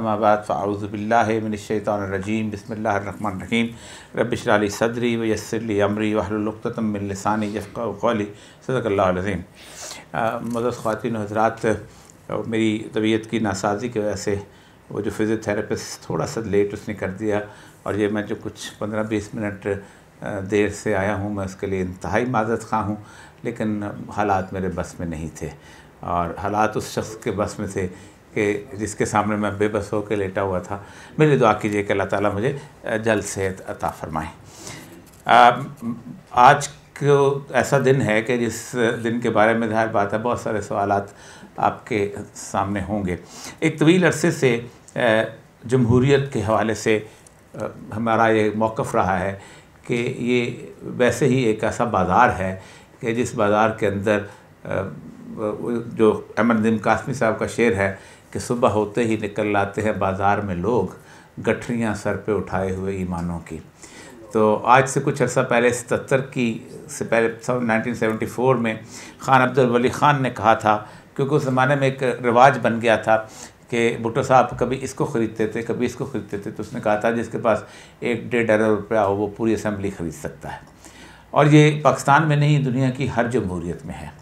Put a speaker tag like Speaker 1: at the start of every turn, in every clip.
Speaker 1: अमाबाद फ़ाउज़बिल्लाशैतरजीम बसमीम रबिशरा सदरी वयसरली अमरी वहलतमिलसानी जफ़ाकौली सदक़ल्लाज़ीम मदद ख़वान हजरात मेरी तबीयत की नासाजी की वजह से वो जो फिज़ियोथेरेपिस्ट थोड़ा सा लेट उसने कर दिया और ये मैं जो कुछ पंद्रह बीस मिनट देर से आया हूँ मैं उसके लिए इंतहाई मदद खा हूँ लेकिन हालात मेरे बस में नहीं थे और हालात उस शख्स के बस में थे कि जिसके सामने मैं बेबस होकर लेटा हुआ था मेरी दुआ कीजिए कि अल्लाह ताला मुझे जल्द सेहत अता फरमाए आज को ऐसा दिन है कि जिस दिन के बारे में जाहिर बात है बहुत सारे सवाल आपके सामने होंगे एक तवील अरसे से जमहूरीत के हवाले से हमारा ये मौक़ रहा है कि ये वैसे ही एक ऐसा बाज़ार है कि जिस बाज़ार के अंदर जो दिन कासमी साहब का शेर है कि सुबह होते ही निकल लाते हैं बाज़ार में लोग गठरियाँ सर पे उठाए हुए ईमानों की तो आज से कुछ अर्सा पहले सतर की से पहले 1974 में ख़ान अब्दुल वली ख़ान ने कहा था क्योंकि उस ज़माने में एक रिवाज बन गया था कि भुट्टो साहब कभी इसको ख़रीदते थे कभी इसको ख़रीदते थे तो उसने कहा था जिसके पास एक डेढ़ अरब रुपया हो वो पूरी असम्बली ख़रीद सकता है और ये पाकिस्तान में नहीं दुनिया की हर जमहूरीत में है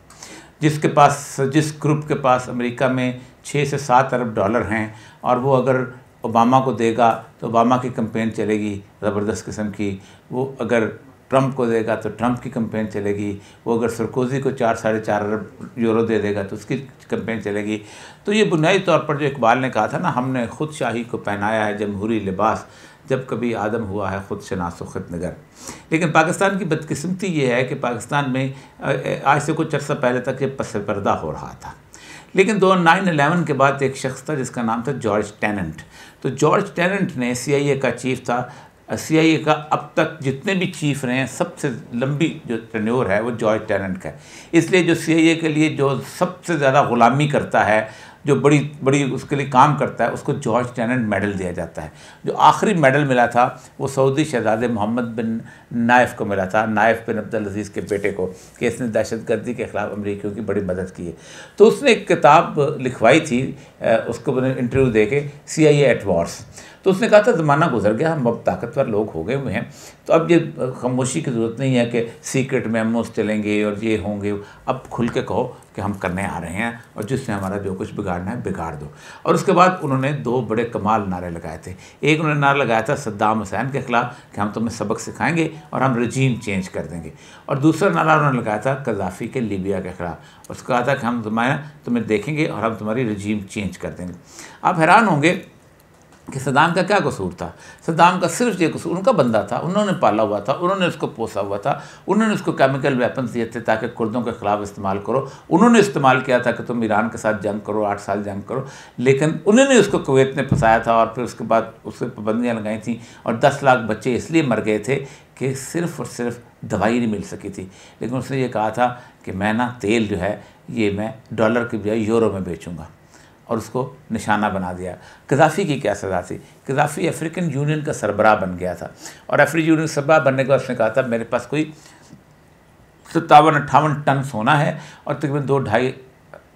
Speaker 1: जिसके पास जिस ग्रुप के पास अमेरिका में छः से सात अरब डॉलर हैं और वो अगर ओबामा को देगा तो ओबामा की कंपेन चलेगी ज़बरदस्त किस्म की वो अगर ट्रंप को देगा तो ट्रंप की कंपेन चलेगी वो अगर सरकोजी को चार साढ़े चार अरब यूरो दे देगा तो उसकी कंपेन चलेगी तो ये बुनियादी तौर पर जो इकबाल ने कहा था ना हमने खुद शाही को पहनाया है जमहूरी लिबास जब कभी आदम हुआ है ख़ुद शनास खत नगर लेकिन पाकिस्तान की बदकस्मती ये है कि पाकिस्तान में आज से कुछ अर्सा पहले तक ये पसपर्दा हो रहा था लेकिन दो नाइन अलेवन के बाद एक शख्स था जिसका नाम था जॉर्ज टेनेंट तो जॉर्ज टेनेंट ने सी का चीफ था सीआईए का अब तक जितने भी चीफ रहे हैं सबसे लंबी जो टनोर है वो जॉर्ज टेनेंट का है इसलिए जो सीआईए के लिए जो सबसे ज़्यादा ग़ुलामी करता है जो बड़ी बड़ी उसके लिए काम करता है उसको जॉर्ज टेनेंट मेडल दिया जाता है जो आखिरी मेडल मिला था वो सऊदी शहजादे मोहम्मद बिन नाइफ को मिला था नाइफ बिन अब्दुल अजीज़ के बेटे को कि इसने दहशत गर्दी के ख़िलाफ़ अमरीकियों की बड़ी मदद की है तो उसने एक किताब लिखवाई थी उसको मैंने इंटरव्यू दे के सी आई एट वॉर्स तो उसने कहा था ज़माना गुजर गया हम अब ताकतवर लोग हो गए हुए हैं तो अब ये खामोशी की ज़रूरत नहीं है कि सीक्रेट मेमोज चलेंगे और ये होंगे अब खुल के कहो कि हम करने आ रहे हैं और जिससे हमारा जो कुछ बिगाड़ना है बिगाड़ दो और उसके बाद उन्होंने दो बड़े कमाल नारे लगाए थे एक उन्होंने नारा लगाया था सद्दाम हुसैन के ख़िलाफ़ कि हम तुम्हें सबक सिखाएंगे और हम रजीम चेंज कर देंगे और दूसरा नारा उन्होंने लगाया था कजाफी के लीबिया के ख़िलाफ़ उसका कहा था कि हम तुम्हारा तुम्हें देखेंगे और हम तुम्हारी रजीम चेंज कर देंगे आप हैरान होंगे कि सदाम का क्या कसूर था सदाम का सिर्फ ये कसूर उनका बंदा था उन्होंने पाला हुआ था उन्होंने उसको पोसा हुआ था उन्होंने उसको केमिकल वेपन्स दिए थे ताकि कुर्दों के ख़िलाफ़ इस्तेमाल करो उन्होंने इस्तेमाल किया था कि तुम ईरान के साथ जंग करो आठ साल जंग करो लेकिन उन्होंने उसको कुवैत ने फंसाया था और फिर उसके बाद उस पर पाबंदियाँ लगाई थी और दस लाख बच्चे इसलिए मर गए थे कि सिर्फ और सिर्फ दवाई नहीं मिल सकी थी लेकिन उसने ये कहा था कि मैं ना तेल जो है ये मैं डॉलर के बजाय यूरो में बेचूँगा और उसको निशाना बना दिया कजाफी की क्या सज़ा थी कजाफी अफ्रीकन यूनियन का सरबराह बन गया था और अफ्रीकन यूनियन सरबराह बनने के बाद उसने कहा था मेरे पास कोई सत्तावन अट्ठावन टन सोना है और तकरीबन दो ढाई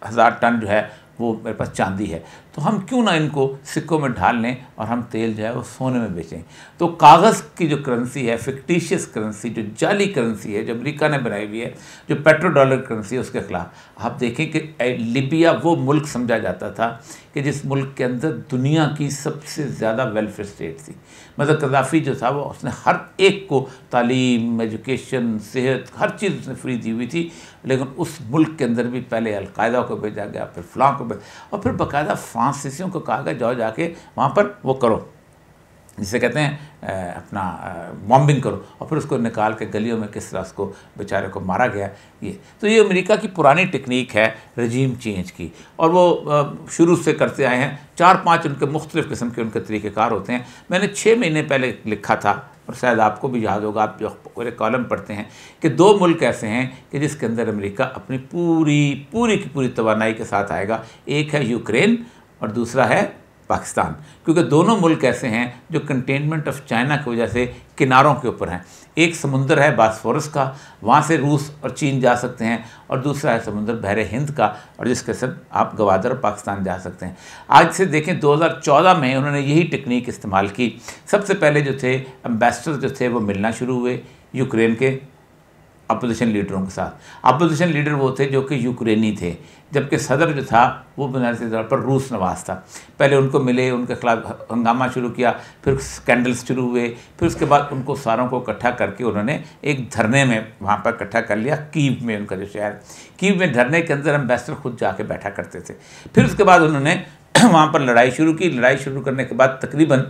Speaker 1: हज़ार टन जो है वो मेरे पास चांदी है तो हम क्यों ना इनको सिक्कों में ढाल लें और हम तेल जो है वो सोने में बेचें तो कागज़ की जो करेंसी है फिक्टिशियस करेंसी जो जाली करेंसी है जो अमेरिका ने बनाई हुई है जो पेट्रो डॉलर करेंसी है उसके ख़िलाफ़ आप देखें कि लिबिया वो मुल्क समझा जाता था कि जिस मुल्क के अंदर दुनिया की सबसे ज़्यादा वेलफेयर स्टेट थी मतलब कदाफी जो था वो उसने हर एक को तालीम एजुकेशन सेहत हर चीज़ उसने फ्री दी हुई थी लेकिन उस मुल्क के अंदर भी पहले अलकायदा को भेजा गया फिर फ्लाँ को भेजा और फिर बाकायदा पांच शिष्यों को कहा गया जाओ जाके वहाँ पर वो करो जिसे कहते हैं अपना बॉम्बिंग करो और फिर उसको निकाल के गलियों में किस तरह उसको बेचारे को मारा गया ये तो ये अमेरिका की पुरानी टेक्निक है रजीम चेंज की और वो शुरू से करते आए हैं चार पांच उनके मुख्तलिफ़ किस्म के उनके तरीक़ेकार होते हैं मैंने छः महीने पहले लिखा था और शायद आपको भी याद होगा आप जो पूरे कॉलम पढ़ते हैं कि दो मुल्क ऐसे हैं कि जिसके अंदर अमेरिका अपनी पूरी पूरी की पूरी तोानाई के साथ आएगा एक है यूक्रेन और दूसरा है पाकिस्तान क्योंकि दोनों मुल्क ऐसे हैं जो कंटेनमेंट ऑफ चाइना की वजह से किनारों के ऊपर हैं एक समुंदर है बासफोरस का वहाँ से रूस और चीन जा सकते हैं और दूसरा है समुंदर बहर हिंद का और जिसके सब आप गवादर और पाकिस्तान जा सकते हैं आज से देखें 2014 में उन्होंने यही टेक्निक इस्तेमाल की सबसे पहले जो थे एम्बेसडर जो थे वो मिलना शुरू हुए यूक्रेन के अपोजिशन लीडरों के साथ अपोजिशन लीडर वो थे जो कि यूक्रेनी थे जबकि सदर जो था वो बुनियादी तौर पर रूस नवाज था पहले उनको मिले उनके खिलाफ हंगामा शुरू किया फिर स्कैंडल्स शुरू हुए फिर उसके बाद उनको सारों को इकट्ठा करके उन्होंने एक धरने में वहाँ पर इकट्ठा कर लिया कीव में उनका जो शहर कीव में धरने के अंदर एम्बेसडर खुद जाके बैठा करते थे फिर उसके बाद उन्होंने वहाँ पर लड़ाई शुरू की लड़ाई शुरू करने के बाद तकरीबन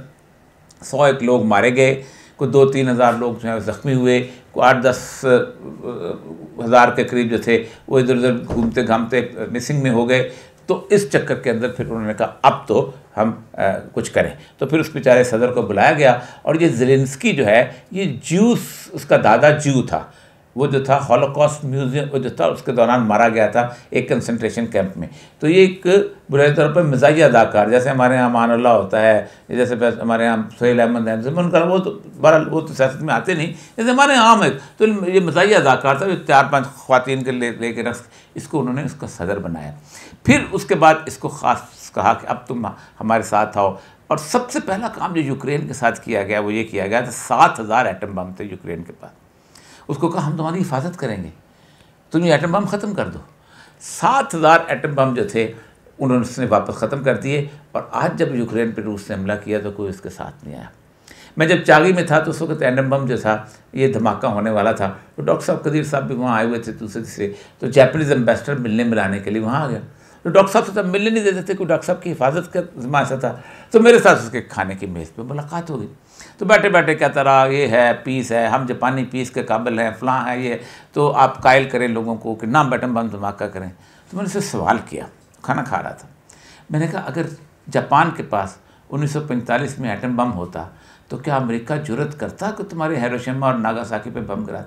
Speaker 1: सौ एक लोग मारे गए कुछ दो तीन हज़ार लोग जो है ज़ख्मी हुए आठ दस हज़ार के करीब जो थे वो इधर उधर घूमते घामते मिसिंग में हो गए तो इस चक्कर के अंदर फिर उन्होंने कहा अब तो हम आ, कुछ करें तो फिर उस बेचारे सदर को बुलाया गया और ये जेलेंस्की जो है ये ज्यूस उसका दादा ज्यू था वो जो था हॉलोकॉस्ट म्यूजियम वो जो था उसके दौरान मारा गया था एक कंसंट्रेशन कैंप में तो ये एक बुरे तौर पर मिजाजी अदाकार जैसे हमारे यहाँ मानल्ला होता है जैसे हमारे यहाँ सहेल अहमद है उनका वो तो बड़ा वो तो सियासत में आते नहीं जैसे हमारे यहाँ आम है तो ये मिजाजी अदाकार था चार पाँच खुवान के ले लेके रख इसको उन्होंने उसका सदर बनाया फिर उसके बाद इसको ख़ास कहा कि अब तुम हमारे साथ आओ और सबसे पहला काम जो यूक्रेन के साथ किया गया वो ये किया गया था सात हज़ार एटम बम थे यूक्रेन के पास उसको कहा हम तुम्हारी हिफाजत करेंगे तुम ये एटम बम ख़त्म कर दो सात हज़ार एटम बम जो थे उन्होंने उसने वापस ख़त्म कर दिए और आज जब यूक्रेन पर रूस ने हमला किया तो कोई उसके साथ नहीं आया मैं जब चागी में था तो उस वक्त एटम बम जो था ये धमाका होने वाला था तो डॉक्टर साहब कदीर साहब भी वहाँ आए हुए थे दूसरे से तो जैपनीज एम्बेसडर मिलने मिलाने के लिए वहाँ आ गया तो डॉक्टर साहब से तब तो मिलने नहीं देते थे कि डॉक्टर साहब की हिफाजत का जमा ऐसा था तो मेरे साथ उसके खाने की मेज़ पे मुलाकात हो गई तो बैठे बैठे कहता रहा ये है पीस है हम जापानी पीस के काबिल हैं फ़लाँ है ये तो आप कायल करें लोगों को कि ना बैठे बम धमाका करें तो मैंने उससे सवाल किया खाना खा रहा था मैंने कहा अगर जापान के पास 1945 में एटम बम होता तो क्या अमेरिका जरूरत करता कि तुम्हारे हैरोशिमा और नागासाकी पे बम था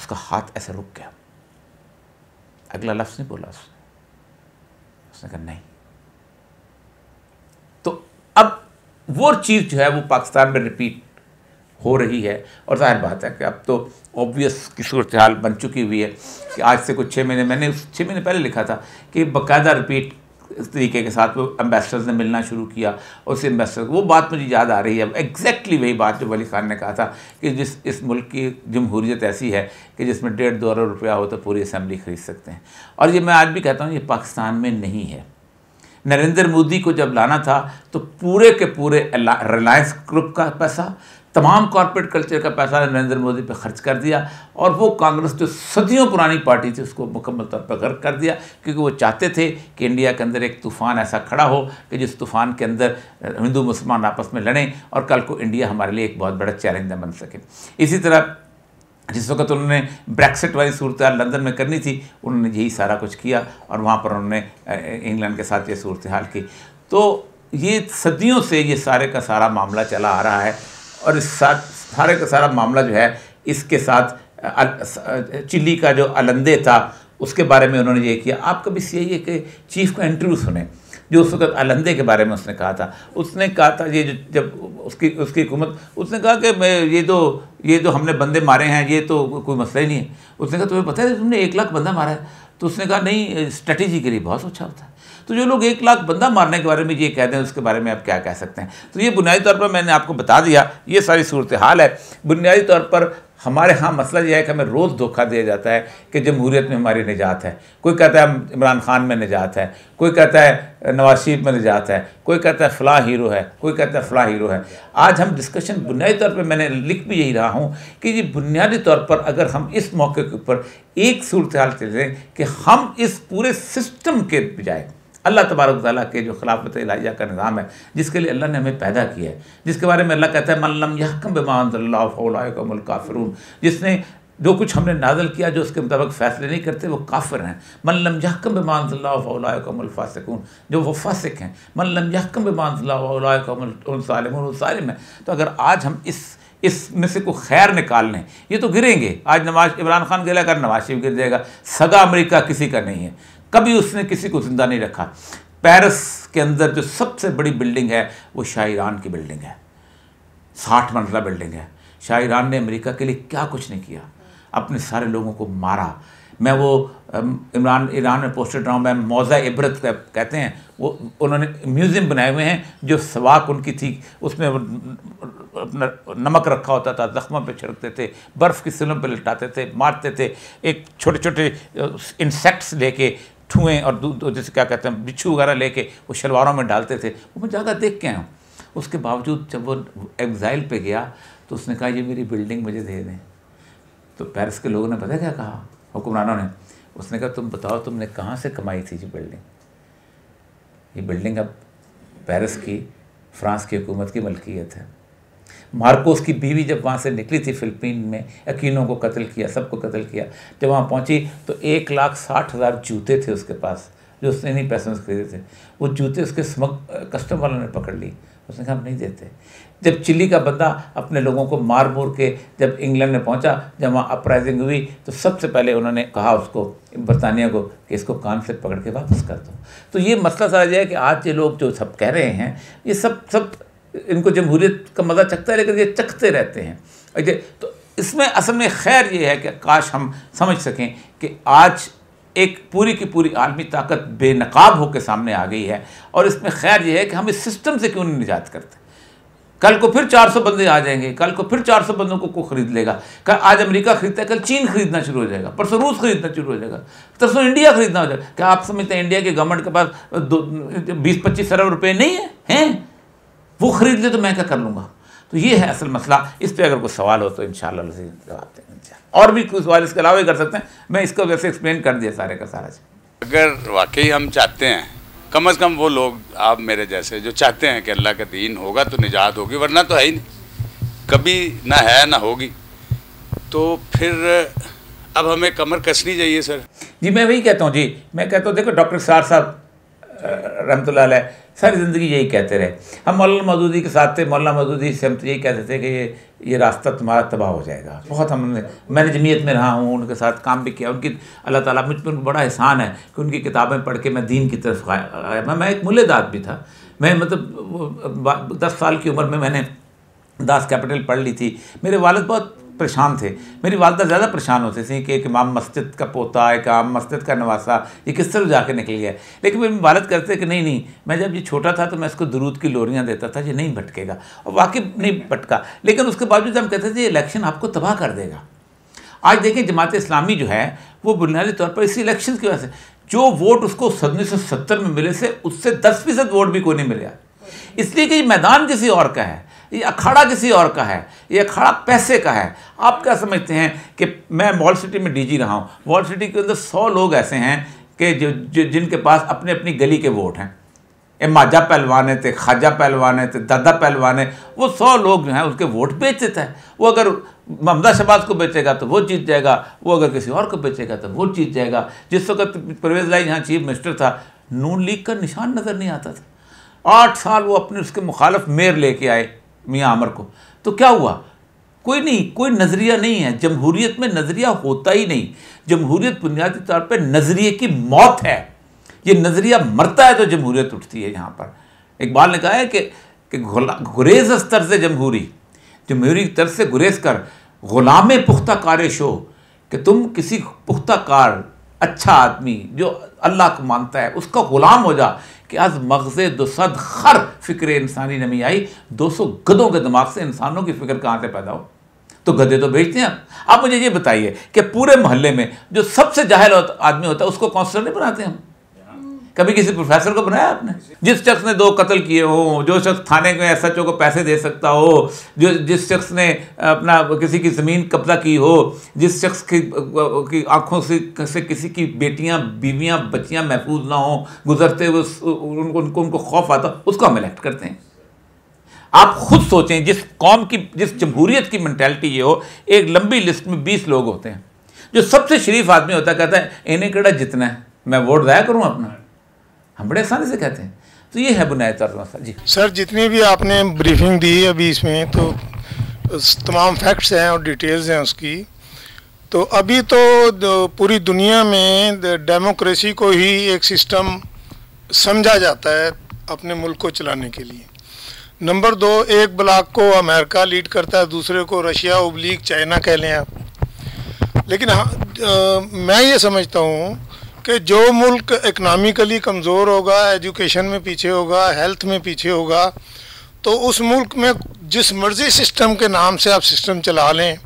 Speaker 1: उसका हाथ ऐसे रुक गया अगला लफ्ज़ नहीं बोला उसने उसने कहा नहीं वो चीज़ जो है वो पाकिस्तान में रिपीट हो रही है और जाहिर बात है कि अब तो ऑब्वियस की सूरत हाल बन चुकी हुई है कि आज से कुछ छः महीने मैंने उस छः महीने पहले लिखा था कि बाकायदा रिपीट इस तरीके के साथ वो एम्बेसडर्स ने मिलना शुरू किया और उस एम्बेसडर वो बात मुझे याद आ रही है अब एग्जैक्टली वही बात जो वली खान ने कहा था कि जिस इस मुल्क की जमहूरियत ऐसी है कि जिसमें डेढ़ दो अरब रुपया हो तो पूरी असम्बली खरीद सकते हैं और ये मैं आज भी कहता हूँ ये पाकिस्तान में नहीं है नरेंद्र मोदी को जब लाना था तो पूरे के पूरे रिलायंस ग्रुप का पैसा तमाम कॉरपोरेट कल्चर का पैसा नरेंद्र मोदी पर खर्च कर दिया और वो कांग्रेस जो सदियों पुरानी पार्टी थी उसको मुकम्मल तौर पर गर्क कर दिया क्योंकि वो चाहते थे कि इंडिया के अंदर एक तूफ़ान ऐसा खड़ा हो कि जिस तूफ़ान के अंदर हिंदू मुसलमान आपस में लड़ें और कल को इंडिया हमारे लिए एक बहुत बड़ा चैलेंज बन सके इसी तरह जिस वक्त उन्होंने ब्रेक्सिट वाली सूरत लंदन में करनी थी उन्होंने यही सारा कुछ किया और वहाँ पर उन्होंने इंग्लैंड के साथ ये सूरत हाल की तो ये सदियों से ये सारे का सारा मामला चला आ रहा है और इस सारे का सारा मामला जो है इसके साथ चिल्ली का जो अलंदे था उसके बारे में उन्होंने ये किया आप कभी सी के चीफ का इंटरव्यू सुने जो उस वक्त अलहदे के बारे में उसने कहा था उसने कहा था ये जब उसकी उसकी हुकूमत उसने कहा कि मैं ये तो ये तो हमने बंदे मारे हैं ये तो कोई मसला ही नहीं है उसने कहा तुम्हें पता है तुमने एक लाख बंदा मारा है तो उसने कहा नहीं स्ट्रेटेजी के लिए बहुत अच्छा होता है तो जो लोग एक लाख बंदा मारने के बारे में ये कह दें उसके बारे में आप क्या कह सकते हैं तो ये बुनियादी तौर पर मैंने आपको बता दिया ये सारी सूरत हाल है बुनियादी तौर पर हमारे यहाँ मसला यह है कि हमें रोज़ धोखा दिया जाता है कि जमहूरीत में हमारी निजात है कोई कहता है इमरान खान में निजात है कोई कहता है नवाज शरीफ में निजात है कोई कहता है फ़लाँ हीरो है कोई कहता है फ़लाँ हीरो है आज हम डिस्कशन बुनियादी तौर पर मैंने लिख भी यही रहा हूँ कि ये बुनियादी तौर पर अगर हम इस मौके के ऊपर एक सूरत हाल चले कि हम इस पूरे सिस्टम के बजाय अल्लाह तबारक ताली के जो खिलाफत इलाहिया का निज़ाम है जिसके लिए अल्लाह ने हमें पैदा किया है जिसके बारे में अल्लाह कहता है मल्लम यकम बेमान जिसने जो कुछ हमने नाजल किया जो उसके मुताबिक फैसले नहीं करते वो काफिर हैं मल्लम यकम बेमानफ़ासकून जो वो फासिक हैं मल्लम यकम बेमानफ़ालम है तो अगर आज हम इस में से कोई खैर निकाल लें ये तो गिरेंगे आज नवाज इमरान खान गिरा कर नवाज शरीफ गिर जाएगा सगा अमेरिका किसी का नहीं है कभी उसने किसी को जिंदा नहीं रखा पेरिस के अंदर जो सबसे बड़ी बिल्डिंग है वो शाहरान की बिल्डिंग है साठ मंजिला बिल्डिंग है शाहरान ने अमेरिका के लिए क्या कुछ नहीं किया अपने सारे लोगों को मारा मैं वो इमरान ईरान में पोस्टेड रहा हूँ मैं मौजा इबरत कहते हैं वो उन्होंने म्यूज़ियम बनाए हुए हैं जो सवाक उनकी थी उसमें अपना नमक रखा होता था ज़ख्मों पे छिड़कते थे बर्फ़ की सिलों पे लटाते थे मारते थे एक छोटे छोटे इंसेक्ट्स लेके ठुएँ और दूध जैसे क्या कहते हैं बिच्छू वगैरह लेके वो शलवारों में डालते थे वो मैं ज़्यादा देख के आया हूँ उसके बावजूद जब वो एग्ज़ाइल पे गया तो उसने कहा ये मेरी बिल्डिंग मुझे दे दें तो पेरिस के लोगों ने पता क्या कहा हुक्मरानों ने उसने कहा तुम बताओ तुमने कहाँ से कमाई थी ये बिल्डिंग ये बिल्डिंग अब पेरिस की फ्रांस की हुकूमत की मलकियत है मार्कोस की बीवी जब वहाँ से निकली थी फिलिपीन में अकीनों को कत्ल किया सबको कत्ल किया जब वहाँ पहुँची तो एक लाख साठ हज़ार जूते थे उसके पास जो उसने नहीं पैसों से खरीदे थे वो जूते उसके स्मग कस्टम वालों ने पकड़ ली उसने कहा हम नहीं देते जब चिली का बंदा अपने लोगों को मार मूर के जब इंग्लैंड में पहुंचा जब वहाँ अपराइजिंग हुई तो सबसे पहले उन्होंने कहा उसको बरतानिया को कि इसको कान से पकड़ के वापस कर दो तो ये मसला सारा यह है कि आज ये लोग जो सब कह रहे हैं ये सब सब इनको जमहूरियत का मज़ा चखता है लेकिन ये चखते रहते हैं तो इसमें असल में खैर ये है कि काश हम समझ सकें कि आज एक पूरी की पूरी आलमी ताकत बेनकाब होकर सामने आ गई है और इसमें खैर ये है कि हम इस सिस्टम से क्यों नहीं निजात करते कल को फिर 400 बंदे आ जाएंगे कल को फिर 400 बंदों को को खरीद लेगा कल आज अमेरिका खरीदता है कल चीन खरीदना शुरू हो जाएगा परसों रूस खरीदना शुरू हो जाएगा तरसों इंडिया खरीदना हो जाएगा क्या आप समझते हैं इंडिया के गवर्नमेंट के पास दो बीस पच्चीस अरब रुपये नहीं है हैं वो ख़रीद ले तो मैं क्या कर लूँगा तो ये है असल मसला इस पर अगर कोई सवाल हो तो इन जवाब देंगे और भी कुछ सवाल इसके अलावा ही कर सकते हैं मैं इसको वैसे एक्सप्लेन कर दिया सारे का सारा अगर वाकई हम चाहते हैं कम अज़ कम वो लोग आप मेरे जैसे जो चाहते हैं कि अल्लाह का दीन होगा तो निजात होगी वरना तो है ही नहीं कभी ना है ना होगी तो फिर अब हमें कमर कसनी चाहिए सर जी मैं वही कहता हूँ जी मैं कहता हूँ देखो डॉक्टर सार साहब रहमत सारी ज़िंदगी यही कहते रहे हम मौलाना मदूदी के साथ थे मौलाना मदूदी से हम तो यही कहते थे कि ये ये रास्ता तुम्हारा तबाह हो जाएगा बहुत हमने मैंने जमीयत में रहा हूँ उनके साथ काम भी किया उनकी अल्लाह ताला मुझ पर बड़ा एहसान है कि उनकी किताबें पढ़ के मैं दीन की तरफ आया मैं मैं एक दाद भी था मैं मतलब दस साल की उम्र में मैंने दास कैपिटल पढ़ ली थी मेरे वालद बहुत परेशान थे मेरी वालदा ज़्यादा परेशान होती थी कि एक इमाम मस्जिद का पोता एक आम मस्जिद का नवासा ये किस तरह जाके निकल गया लेकिन मेरी वालद करते कि नहीं नहीं मैं जब ये छोटा था तो मैं इसको दरूद की लोरियाँ देता था ये नहीं भटकेगा और वाकई नहीं भटका लेकिन उसके बावजूद हम कहते थे इलेक्शन आपको तबाह कर देगा आज देखें जमात इस्लामी जो है वो बुनियादी तौर पर इसी इलेक्शन की वजह से जो वोट उसको उन्नीस सौ सत्तर में मिले से उससे दस फीसद वोट भी कोई नहीं मिले इसलिए कि मैदान किसी और का है ये अखाड़ा किसी और का है ये अखाड़ा पैसे का है आप क्या समझते हैं कि मैं वॉल सिटी में डीजी रहा हूँ वॉल सिटी के अंदर सौ लोग ऐसे हैं कि जो, जो जिनके पास अपने अपनी गली के वोट हैं ये माजा पहलवान थे खाजा पहलवान थे दादा पहलवान वो सौ लोग जो हैं उसके वोट बेच देता है वो अगर ममदा शबाज को बेचेगा तो वो जीत जाएगा वो अगर किसी और को बेचेगा तो वो जीत जाएगा जिस वक्त परवेज राय यहाँ चीफ मिनिस्टर था नून लीग का निशान नज़र नहीं आता था आठ साल वो अपने उसके मुखालफ मेयर लेके आए मियाँ आमर को तो क्या हुआ कोई नहीं कोई नज़रिया नहीं है जमहूरियत में नज़रिया होता ही नहीं जमहूरियत बुनियादी तौर पर नज़रिए की मौत है ये नज़रिया मरता है तो जमहूरियत उठती है यहाँ पर इकबाल ने कहा है कि, कि गुरेज स्तर से जमहूरी जमहूरी तरफ से गुरेज कर गुलाम पुख्ता कारिश हो कि तुम किसी पुख्ता कार अच्छा आदमी जो अल्लाह को मानता है उसका ग़ुलाम हो जा कि आज मगजे दो सद खर फिक्र इंसानी नमी आई दो सौ गदों के दिमाग से इंसानों की फिक्र कहाँ से पैदा हो तो गधे तो भेजते हैं आप मुझे ये बताइए कि पूरे मोहल्ले में जो सबसे जाहिल आदमी होता है उसको काउंसलर नहीं बनाते हम कभी किसी प्रोफेसर को बनाया आपने जिस शख्स ने दो कत्ल किए हो जो शख्स थाने में एस एच ओ को पैसे दे सकता हो जो जिस शख्स ने अपना किसी की ज़मीन कब्जा की हो जिस शख्स की, की आँखों से से किसी की बेटियाँ बीवियाँ बच्चियाँ महफूज ना हों गुजरते हुए उनको उनको उनको खौफ आता उसको हम इलेक्ट करते हैं आप खुद सोचें जिस कौम की जिस जमहूरीत की मैंटेलिटी ये हो एक लंबी लिस्ट में बीस लोग होते हैं जो सबसे शरीफ आदमी होता कहता है इन्हें कड़ा जितना है मैं वोट दया करूँ अपना हम बड़े आसानी से कहते हैं तो ये है बुनियादी तौर पर जी सर जितनी भी आपने ब्रीफिंग दी अभी इसमें तो तमाम फैक्ट्स हैं और डिटेल्स हैं उसकी तो अभी तो पूरी दुनिया में डेमोक्रेसी को ही एक सिस्टम समझा जाता है अपने मुल्क को चलाने के लिए नंबर दो एक ब्लाक को अमेरिका लीड करता है दूसरे को रशिया उबलीग चाइना कह लें आप लेकिन हाँ मैं ये समझता हूँ कि जो मुल्क इकनॉमिकली कमज़ोर होगा एजुकेशन में पीछे होगा हेल्थ में पीछे होगा तो उस मुल्क में जिस मर्ज़ी सिस्टम के नाम से आप सिस्टम चला लें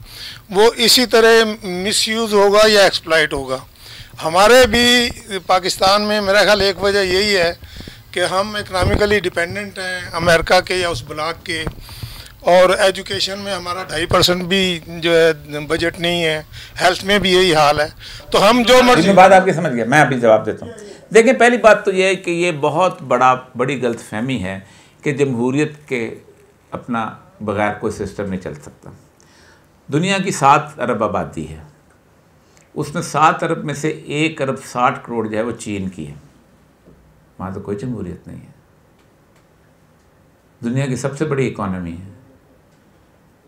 Speaker 1: वो इसी तरह मिसयूज़ होगा या एक्सप्लाइट होगा हमारे भी पाकिस्तान में मेरा ख्याल एक वजह यही है कि हम इकनॉमिकली डिपेंडेंट हैं अमेरिका के या उस ब्लाक के और एजुकेशन में हमारा ढाई परसेंट भी जो है बजट नहीं है हेल्थ में भी यही हाल है तो हम जो मर्जी बात आपकी समझ गया मैं अभी जवाब देता हूँ देखिए पहली बात तो ये है कि ये बहुत बड़ा बड़ी गलत फहमी है कि जमहूरीत के अपना बगैर कोई सिस्टम नहीं चल सकता दुनिया की सात अरब आबादी है उसमें सात अरब में से एक अरब साठ करोड़ जो है वो चीन की है वहाँ तो कोई जमहूरीत नहीं है दुनिया की सबसे बड़ी इकॉनमी है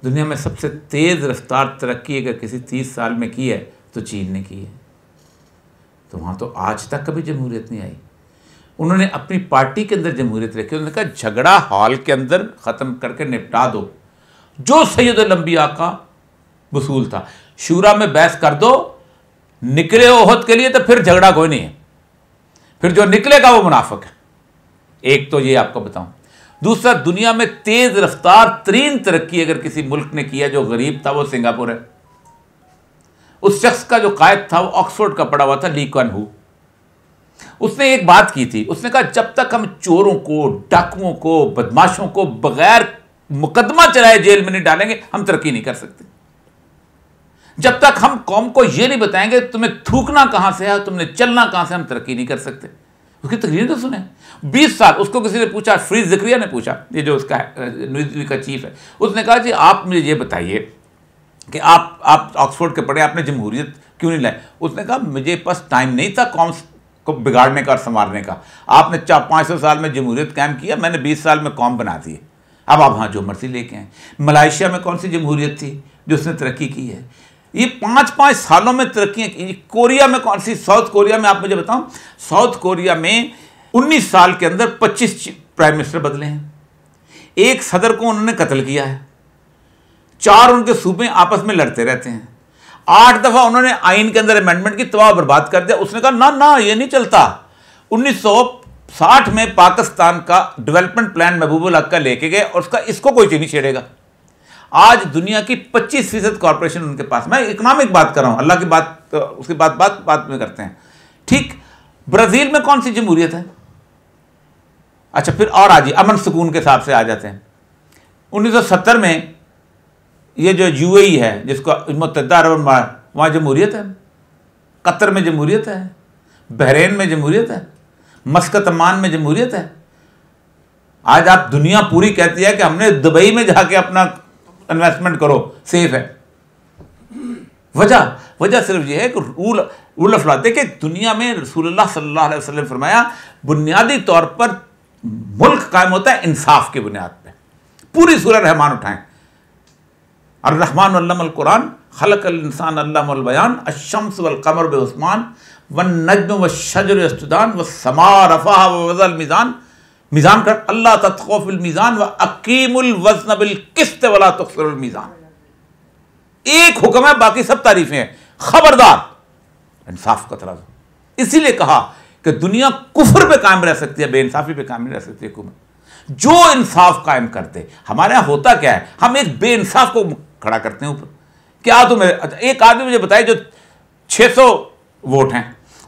Speaker 1: दुनिया में सबसे तेज़ रफ्तार तरक्की अगर किसी तीस साल में की है तो चीन ने की है तो वहाँ तो आज तक कभी जमहूरियत नहीं आई उन्होंने अपनी पार्टी के अंदर जमहूरियत रखी उन्होंने कहा झगड़ा हॉल के अंदर ख़त्म करके निपटा दो जो सैद लंबी का वसूल था शूरा में बहस कर दो निकले ओहद के लिए तो फिर झगड़ा कोई नहीं है फिर जो निकलेगा वो मुनाफक है एक तो ये आपको बताऊं दूसरा दुनिया में तेज़ रफ्तार तरीन तरक्की अगर किसी मुल्क ने किया जो गरीब था वो सिंगापुर है उस शख्स का जो कायद था वो ऑक्सफोर्ड का पड़ा हुआ था ली कन हू उसने एक बात की थी उसने कहा जब तक हम चोरों को डाकुओं को बदमाशों को बगैर मुकदमा चलाए जेल में नहीं डालेंगे हम तरक्की नहीं कर सकते जब तक हम कौम को यह नहीं बताएंगे तुम्हें थूकना कहां से है तुमने चलना कहां से हम तरक्की नहीं कर सकते उसकी तकरीर तो सुने बीस साल उसको किसी ने पूछा फ्री जिक्रिया ने पूछा ये जो उसका न्यूज का चीफ है उसने कहा जी आप मुझे ये बताइए कि आप आप ऑक्सफोर्ड के पढ़े आपने जमहूरियत क्यों नहीं लाए उसने कहा मुझे पास टाइम नहीं था कॉम्स को बिगाड़ने का और संवारने का आपने चार पाँच सौ साल में जमहूरियत कायम किया मैंने बीस साल में कॉम बना दी अब आप हाँ जो मर्जी लेके आए मलाइशिया में कौन सी जमहूरियत थी जो उसने तरक्की की है ये पांच पांच सालों में तरक्की कोरिया में कौन सी साउथ कोरिया में आप मुझे बताओ साउथ कोरिया में उन्नीस साल के अंदर पच्चीस प्राइम मिनिस्टर बदले हैं एक सदर को उन्होंने कत्ल किया है चार उनके सूबे आपस में लड़ते रहते हैं आठ दफ़ा उन्होंने आइन के अंदर अमेंडमेंट की तबाह बर्बाद कर दिया उसने कहा ना ना ये नहीं चलता 1960 में पाकिस्तान का डेवलपमेंट प्लान महबूबुल हक का लेके गए और उसका इसको कोई चीज नहीं छेड़ेगा आज दुनिया की 25 फीसद कॉरपोरेशन उनके पास मैं इकोनॉमिक बात कर रहा हूँ अल्लाह की बात तो उसके बाद बात बात में करते हैं ठीक ब्राज़ील में कौन सी जमहूरियत है अच्छा फिर और आज अमन सुकून के हिसाब से आ जाते हैं 1970 में ये जो यू e है जिसको मतदा अरब वहाँ जमहूरियत है कतर में जमहूरियत है बहरेन में जमहूरियत है मस्कत अमान में जमहूरियत है आज आप दुनिया पूरी कहती है कि हमने दुबई में जाके अपना इन्वेस्टमेंट करो सेफ है वजह वजह सिर्फ ये है कि रूल रूल ऑफ लाते दुनिया में रसूलुल्लाह सल्लल्लाहु अलैहि वसल्लम फरमाया बुनियादी तौर पर मुल्क कायम होता है इंसाफ की बुनियाद पे पूरी सूरह रहमान उठाएं और रहमान कुरान खलक इंसान अल्लाबयान अशम्स वलकमर बस्मान व नजम व शजर व समा रफ़ा वज़ल मिज़ान मिज़ान कर अल्लाह तत्खोफिल व अकीमुल वजन बिल किस्त वाला तखसरुल मिज़ान एक हुक्म है बाकी सब तारीफें हैं खबरदार इंसाफ का तराज इसीलिए कहा कि दुनिया कुफर पे कायम रह सकती है बे इंसाफी पर कायम नहीं रह सकती हुकूमत जो इंसाफ कायम करते हमारे यहाँ होता क्या है हम एक बे इंसाफ को खड़ा करते हैं ऊपर क्या तुम्हें अच्छा एक आदमी मुझे बताए जो सौ वोट हैं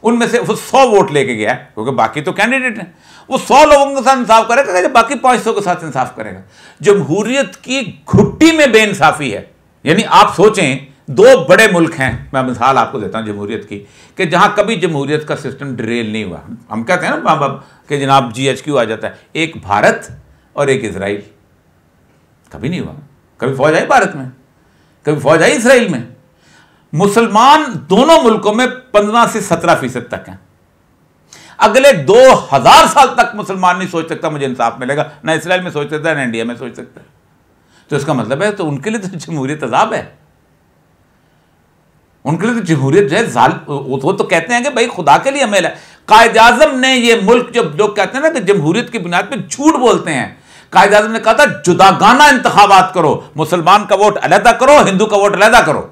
Speaker 1: उनमें से वो सौ वोट लेके गया है क्योंकि बाकी तो कैंडिडेट हैं वो सौ लोगों के साथ इंसाफ करेगा या बाकी पाँच सौ के साथ इंसाफ करेगा जमहूरियत की घुट्टी में इंसाफ़ी है यानी आप सोचें दो बड़े मुल्क हैं मैं मिसाल आपको देता हूँ जमहूरीत की कि जहाँ कभी जमहूरियत का सिस्टम ड्रेल नहीं हुआ हम कहते हैं ना बाबा कि जनाब जी एच क्यू आ जाता है एक भारत और एक इसराइल कभी नहीं हुआ कभी फौज आई भारत में कभी फौज आई इसराइल में मुसलमान दोनों मुल्कों में पंद्रह से सत्रह फीसद तक हैं अगले दो हजार साल तक मुसलमान नहीं सोच सकता मुझे इंसाफ मिलेगा ना इसराइल में सोच सकता है ना इंडिया में सोच सकता है तो इसका मतलब है तो उनके लिए तो जमहूरियत अजाब है उनके लिए तो जमहूरियत जो है वो तो कहते हैं कि भाई खुदा के लिए है कायद आजम ने ये मुल्क जब लोग कहते हैं ना कि जमहूरियत की बुनियाद पर झूठ बोलते हैं कायद आजम ने कहा था जुदागाना इंतबात करो मुसलमान का वोट अलहदा करो हिंदू का वोट अलहदा करो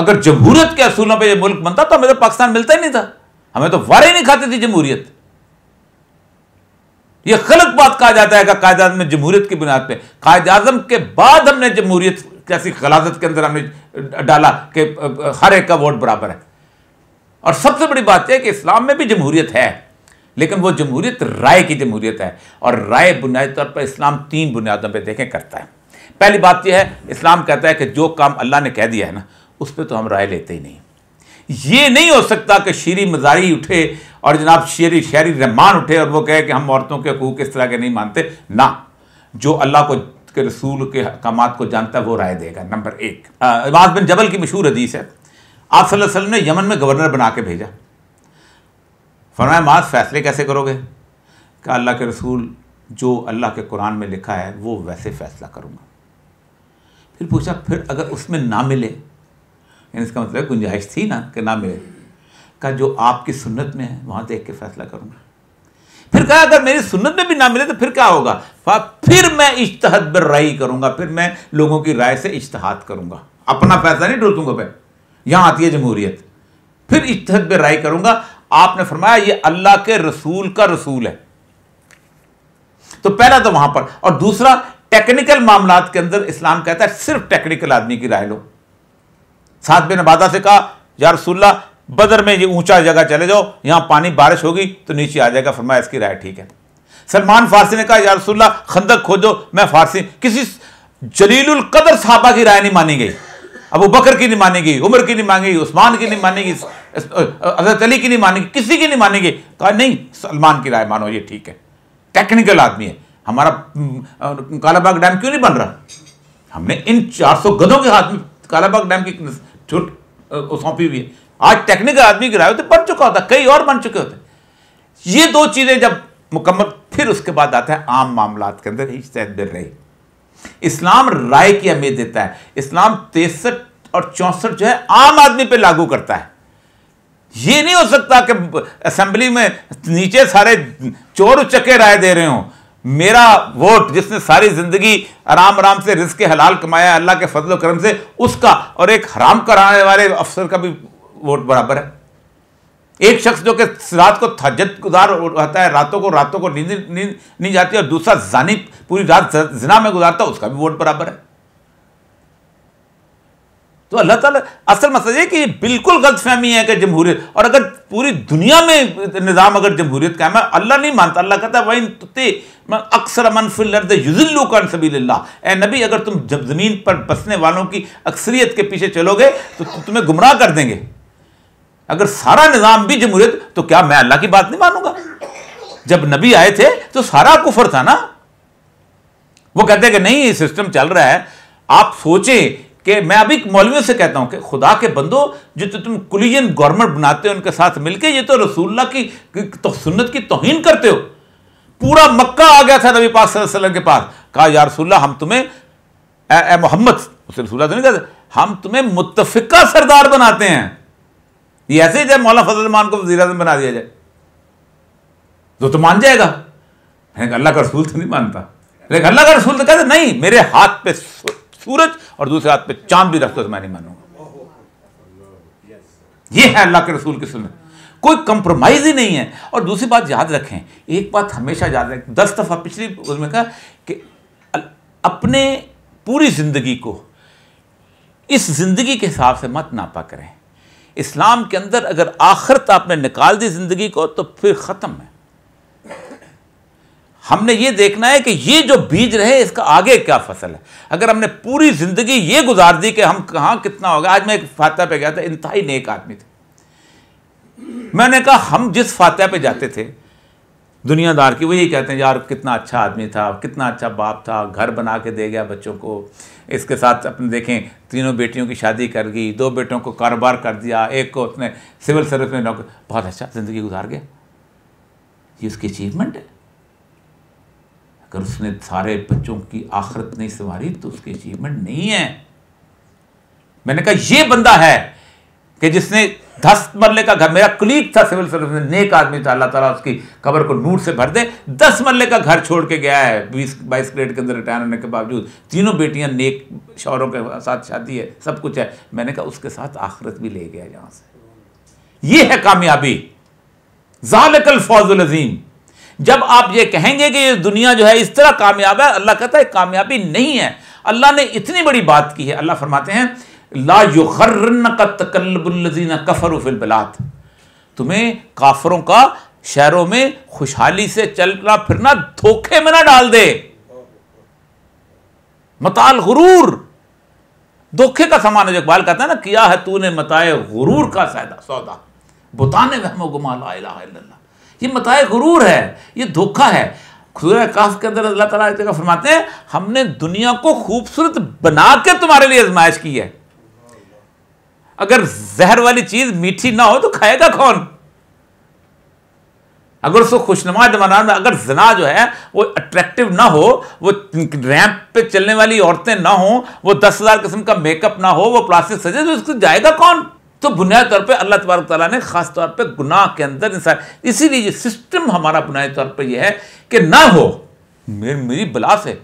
Speaker 1: अगर जमहूरियत के असूलों पर यह मुल्क बनता तो हमें तो पाकिस्तान मिलता ही नहीं था हमें तो वारे नहीं खाती थी जमहूरियत यह गलत बात कहा जाता है कायद आजम में जमहूरियत की बुनियाद पर कायद आजम के बाद हमने जमहूरियत कैसी खलाजत के अंदर हमने डाला कि हर एक का वोट बराबर है और सबसे बड़ी बात यह कि इस्लाम में भी जमहूरियत है लेकिन वो जमहूरियत राय की जमहूरियत है और राय बुनियादी तौर पर इस्लाम तीन बुनियादों पर देखें करता है पहली बात यह है इस्लाम कहता है कि जो काम अल्लाह ने कह दिया है ना उस पर तो हम राय लेते ही नहीं ये नहीं हो सकता कि शेरी मजारी उठे और जनाब शेरी शहरी रहमान उठे और वो कहे कि हम औरतों के हकूक इस तरह के नहीं मानते ना जो अल्लाह को के रसूल के अहकाम को जानता है वो राय देगा नंबर एक इमाज बिन जबल की मशहूर हदीस है आप सल्लम ने यमन में गवर्नर बना के भेजा फरमाए माज फैसले कैसे करोगे क्या अल्लाह के रसूल जो अल्लाह के कुरान में लिखा है वो वैसे फैसला करूँगा फिर पूछा फिर अगर उसमें ना मिले यानी इसका मतलब गुंजाइश थी ना कि ना मिले कहा जो आपकी सुन्नत में है वहाँ देख के फैसला करूँगा फिर कहा अगर मेरी सुन्नत में भी ना मिले तो फिर क्या होगा फिर मैं इश्तहत पर राय करूँगा फिर मैं लोगों की राय से इश्तहात करूँगा अपना फैसला नहीं डोलूंगा मैं यहाँ आती है जमहूरियत फिर इश्तहत पर राय करूँगा आपने फरमाया ये अल्लाह के रसूल का रसूल है तो पहला तो वहां पर और दूसरा टेक्निकल मामला के अंदर इस्लाम कहता है सिर्फ टेक्निकल आदमी की राय लो साथ बिन बादा से कहा यार सुल्ला बदर में ये ऊंचा जगह चले जाओ यहाँ पानी बारिश होगी तो नीचे आ जाएगा फरमाया इसकी राय ठीक है सलमान फारसी ने कहा यार सुल्ला खंदक खोजो मैं फारसी किसी जलील कदर साहबा की राय नहीं मानी गई अबू बकर की नहीं मानेगी उम्र उमर की नहीं मांगेगी उस्मान की नहीं मानेगी अजरत हजरत अली की नहीं मानेगी किसी की नहीं मानेगी कहा नहीं सलमान की राय मानो ये ठीक है टेक्निकल आदमी है हमारा कालाबाग डैम क्यों नहीं बन रहा हमने इन 400 गधों के हाथ में कालाबाग डैम की छूट सौंपी हुई है आज टेक्निकल आदमी गिराए होते बन चुका होता कई और बन चुके होते ये दो चीज़ें जब मुकम्मल फिर उसके बाद आता है आम मामला के अंदर इश्तबिल रही इस्लाम राय की अहमियत देता है इस्लाम तिरसठ और चौंसठ जो है आम आदमी पर लागू करता है ये नहीं हो सकता कि असेंबली में नीचे सारे चोर चके राय दे रहे हों मेरा वोट जिसने सारी जिंदगी आराम आराम से रिस्क के हलाल कमाया अल्लाह के फजल करम से उसका और एक हराम कराने वाले अफसर का भी वोट बराबर है एक शख्स जो कि रात को थजत गुजार रहता है रातों को रातों को नींद नींद नहीं जाती और दूसरा जानी पूरी रात जिना में गुजारता है उसका भी वोट बराबर है तो अल्लाह ताला असल मसला ये कि ये बिल्कुल गलत फहमी है कि जमहूरियत और अगर पूरी दुनिया में निज़ाम अगर जमहूरियत का है अल्लाह नहीं मानता अल्लाह कहता वही तुते अक्सर अमन फिलर्द युजिल्लू कन ए नबी अगर तुम जब ज़मीन पर बसने वालों की अक्सरियत के पीछे चलोगे तो तुम्हें गुमराह कर देंगे अगर सारा निज़ाम भी जमहूरियत तो क्या मैं अल्लाह की बात नहीं मानूंगा जब नबी आए थे तो सारा कुफर था ना वो कहते हैं कि नहीं ये सिस्टम चल रहा है आप सोचें कि मैं अभी मौलवियों से कहता हूं कि खुदा के बंदो जो तो तुम कुलियन गवर्नमेंट बनाते हो उनके साथ मिलके ये तो रसूल्ला की तो सुन्नत की तोहन करते हो पूरा मक्का आ गया था नबी पाक के पास कहा यार रसूल्ला हम तुम्हें ए, मोहम्मद उसे रसूल्ला तो नहीं कहते हम तुम्हें मुतफिका सरदार बनाते हैं ये ऐसे ही जब मौला मान को वजी अजम बना दिया जाए तो तो मान जाएगा अल्लाह का रसूल तो नहीं मानता लेकिन अल्लाह का रसूल तो कहते नहीं मेरे हाथ पे सूरज और दूसरे हाथ पे चांद भी रखते तो मैं नहीं मानूंगा ये है अल्लाह के रसूल की सुनत कोई कंप्रोमाइज़ ही नहीं है और दूसरी बात याद रखें एक बात हमेशा याद रखें दस दफ़ा पिछली उसमें कहा कि अपने पूरी ज़िंदगी को इस ज़िंदगी के हिसाब से मत नापा करें इस्लाम के अंदर अगर आखिरत आपने निकाल दी ज़िंदगी को तो फिर ख़त्म है हमने ये देखना है कि ये जो बीज रहे इसका आगे क्या फसल है अगर हमने पूरी ज़िंदगी ये गुजार दी कि हम कहाँ कितना होगा आज मैं एक फातह पे गया था इंतहाई नेक आदमी थे मैंने कहा हम जिस फातह पे जाते थे दुनियादार की वही कहते हैं यार कितना अच्छा आदमी था कितना अच्छा बाप था घर बना के दे गया बच्चों को इसके साथ अपने देखें तीनों बेटियों की शादी कर गई दो बेटों को कारोबार कर दिया एक को उसने सिविल सर्विस में नौकरी बहुत अच्छा ज़िंदगी गुजार गया ये उसकी अचीवमेंट है अगर उसने सारे बच्चों की आखरत नहीं संवारी तो उसकी अचीवमेंट नहीं है मैंने कहा ये बंदा है कि जिसने दस मरले का घर मेरा क्लीग था सिविल सर्विस में नेक आदमी था अल्लाह ताला उसकी कबर को नूर से भर दे दस मरले का घर छोड़ के गया है बीस बाईस ग्रेड के अंदर रिटायर होने के बावजूद तीनों बेटियां नेक शौरों के साथ शादी है सब कुछ है मैंने कहा उसके साथ आखिरत भी ले गया यहां से ये है कामयाबी जालकल फौजुल अजीम जब आप ये कहेंगे कि ये दुनिया जो है इस तरह कामयाब है अल्लाह कहता है कामयाबी नहीं है अल्लाह ने इतनी बड़ी बात की है अल्लाह फरमाते हैं ला युर्न का कफर फिलबलात तुम्हें काफरों का शहरों में खुशहाली से चलना फिरना धोखे में ना डाल दे मताल गुरूर धोखे का सामान है जो इकबाल कहता है ना किया है तूने मताए गुरूर का सौदा बुताने वहमो गुमा ला ये मताए गुरूर है ये धोखा है सूर्य काफ के अंदर अल्लाह ताला जगह फरमाते हैं हमने दुनिया को खूबसूरत बना के तुम्हारे लिए आजमाइश की है अगर जहर वाली चीज मीठी ना हो तो खाएगा कौन अगर उसको खुशनुमा जमाना में अगर जना जो है वो अट्रैक्टिव ना हो वो रैंप पे चलने वाली औरतें ना हो वो दस हज़ार किस्म का मेकअप ना हो वो प्लास्टिक सजे तो उसको जाएगा कौन तो बुनियादी तौर पर अल्लाह तबारक ताली ने ख़ास तौर पर गुनाह के अंदर इंसान इसीलिए सिस्टम हमारा बुनियादी तौर पर यह है कि ना हो मेरी मेरी बला से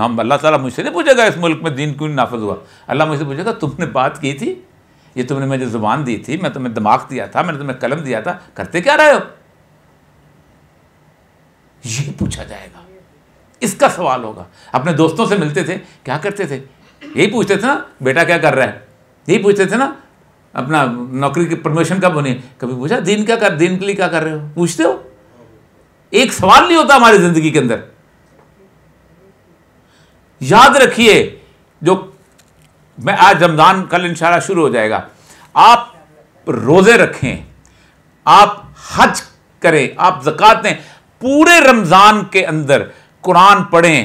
Speaker 1: नाम अल्लाह ताला मुझसे नहीं पूछेगा इस मुल्क में दीन क्यों नहीं नाफज हुआ अल्लाह मुझसे पूछेगा तुमने बात की थी ये तुमने मुझे ज़ुबान दी थी मैं तुम्हें दिमाग दिया था मैंने तुम्हें कलम दिया था करते क्या रहे हो ये पूछा जाएगा इसका सवाल होगा अपने दोस्तों से मिलते थे क्या करते थे यही पूछते थे ना बेटा क्या कर रहा है यही पूछते थे ना अपना नौकरी की प्रमोशन कब होने कभी पूछा दिन क्या कर दिन के लिए क्या कर रहे हो पूछते हो एक सवाल नहीं होता हमारी जिंदगी के अंदर याद रखिए जो मैं आज रमजान कल इंशाला शुरू हो जाएगा आप रोज़े रखें आप हज करें आप जक़ात दें पूरे रमज़ान के अंदर कुरान पढ़ें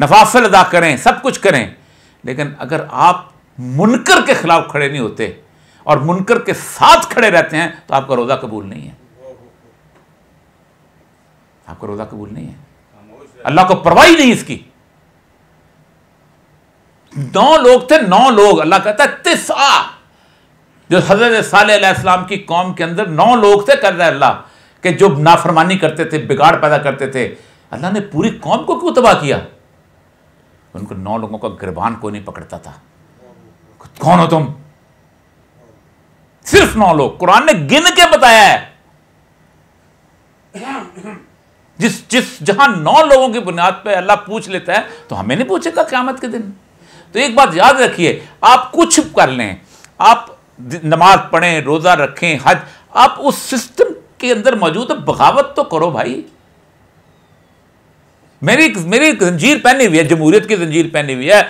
Speaker 1: नफाफल अदा करें सब कुछ करें लेकिन अगर आप मुनकर के खिलाफ खड़े नहीं होते और मुनकर के साथ खड़े रहते हैं तो आपका रोज़ा कबूल नहीं है आपका रोज़ा कबूल नहीं है अल्लाह को परवाह ही नहीं इसकी नौ लोग थे नौ लोग अल्लाह कहता है तिसा जो हजरत साल्लाम की कौम के अंदर नौ लोग थे कर रहे अल्लाह के जो नाफरमानी करते थे बिगाड़ पैदा करते थे अल्लाह ने पूरी कौम को क्यों तबाह किया उनको नौ लोगों का गिरबान कोई नहीं पकड़ता था कौन हो तुम सिर्फ नौ लोग कुरान ने गिन के बताया है जिस जिस जहां नौ लोगों की बुनियाद पे अल्लाह पूछ लेता है तो हमें नहीं पूछेगा क्यामत के दिन तो एक बात याद रखिए आप कुछ कर लें आप नमाज पढ़ें रोज़ा रखें हज आप उस सिस्टम के अंदर मौजूद बगावत तो करो भाई मेरी मेरी जंजीर पहनी हुई है जमहूरियत की जंजीर पहनी हुई है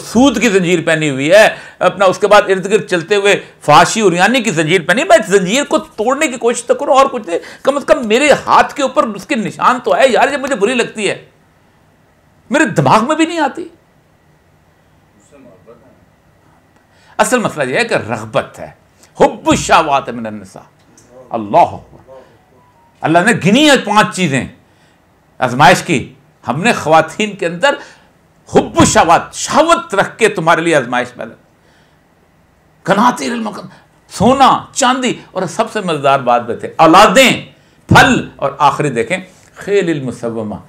Speaker 1: सूद की जंजीर पहनी हुई है अपना उसके बाद इर्द गिर्द चलते हुए फाशी और यानी की जंजीर पहनी मैं जंजीर को तोड़ने की कोशिश तो करूँ और कुछ नहीं कम अज़ कम मेरे हाथ के ऊपर उसके निशान तो है यार जब मुझे बुरी लगती है मेरे दिमाग में भी नहीं आती असल मसला यह है कि रगबत है हब्ब शाहवात है मिनसा अल्लाह अल्लाह ने गिनी है पांच चीज़ें आजमाइश की हमने खुवान के अंदर हुब शवत शवत रख के तुम्हारे लिए आजमाइश पैदा कनाती सोना चांदी और सबसे मजेदार बात बैठे औलादें फल और आखिरी देखें खेल मुसवमा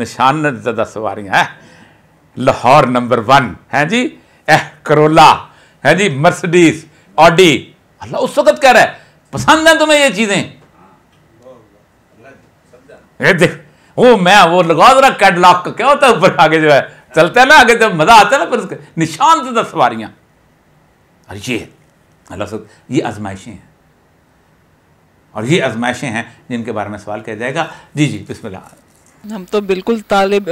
Speaker 1: निशान ज़्यादा सवार है लाहौर नंबर वन है जी एह करोला है जी मर्सिडीज ऑडी अल्लाह उस वक्त कह रहा है पसंद है तुम्हें ये चीज़ें देख वो मैं वो लगा जरा कैडलॉक का क्या होता है ऊपर आगे जो है चलते हैं ना आगे जब मज़ा आता है ना पर निशान से दस सवारियाँ और ये अल्लाह सब ये आजमाइशें हैं और ये आजमाइशें हैं जिनके बारे में सवाल किया जाएगा जी जी बिस्मिल्लाह
Speaker 2: हम तो बिल्कुल तालिब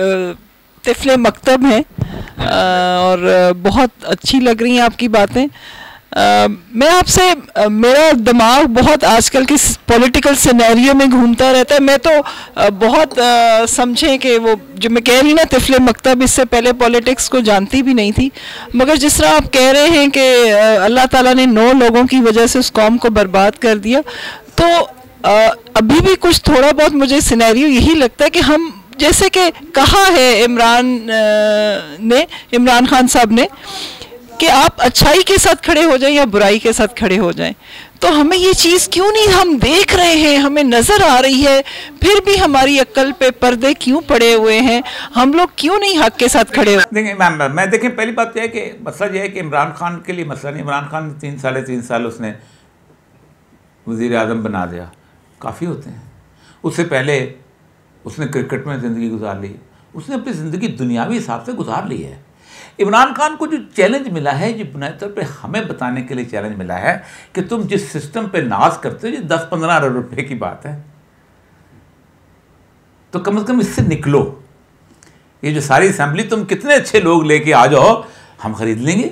Speaker 2: तिफले मकतब हैं और बहुत अच्छी लग रही हैं आपकी बातें मैं आपसे मेरा दिमाग बहुत आजकल की पॉलिटिकल सिनेरियो में घूमता रहता है मैं तो आ, बहुत समझें कि वो जो मैं कह रही ना तिफले मकतब इससे पहले पॉलिटिक्स को जानती भी नहीं थी मगर जिस तरह आप कह रहे हैं कि अल्लाह ताला ने नौ लोगों की वजह से उस कौम को बर्बाद कर दिया तो अभी भी कुछ थोड़ा बहुत मुझे सिनेरियो यही लगता है कि हम जैसे कि कहा है इमरान ने इमरान खान साहब ने कि आप अच्छाई के साथ खड़े हो जाएं या बुराई के साथ खड़े हो जाएं तो हमें ये चीज़ क्यों नहीं हम देख रहे हैं हमें नज़र आ रही है फिर भी हमारी अक्ल पे पर्दे क्यों पड़े हुए हैं हम लोग क्यों नहीं हक के साथ खड़े हो
Speaker 1: देखें मैम मैं देखें पहली बात तो यह है कि मसला यह है कि इमरान खान के लिए मसला नहीं इमरान खान तीन साढ़े तीन साल उसने वजीर अजम बना दिया काफ़ी होते हैं उससे पहले उसने क्रिकेट में ज़िंदगी गुजार ली उसने अपनी ज़िंदगी दुनियावी हिसाब से गुजार ली है इमरान खान को जो चैलेंज मिला है ये बुनियादी तौर पर हमें बताने के लिए चैलेंज मिला है कि तुम जिस सिस्टम पे नाज करते हो ये दस पंद्रह अरब रुपए की बात है तो कम से कम इससे निकलो ये जो सारी असेंबली तुम कितने अच्छे लोग लेके आ जाओ हम खरीद लेंगे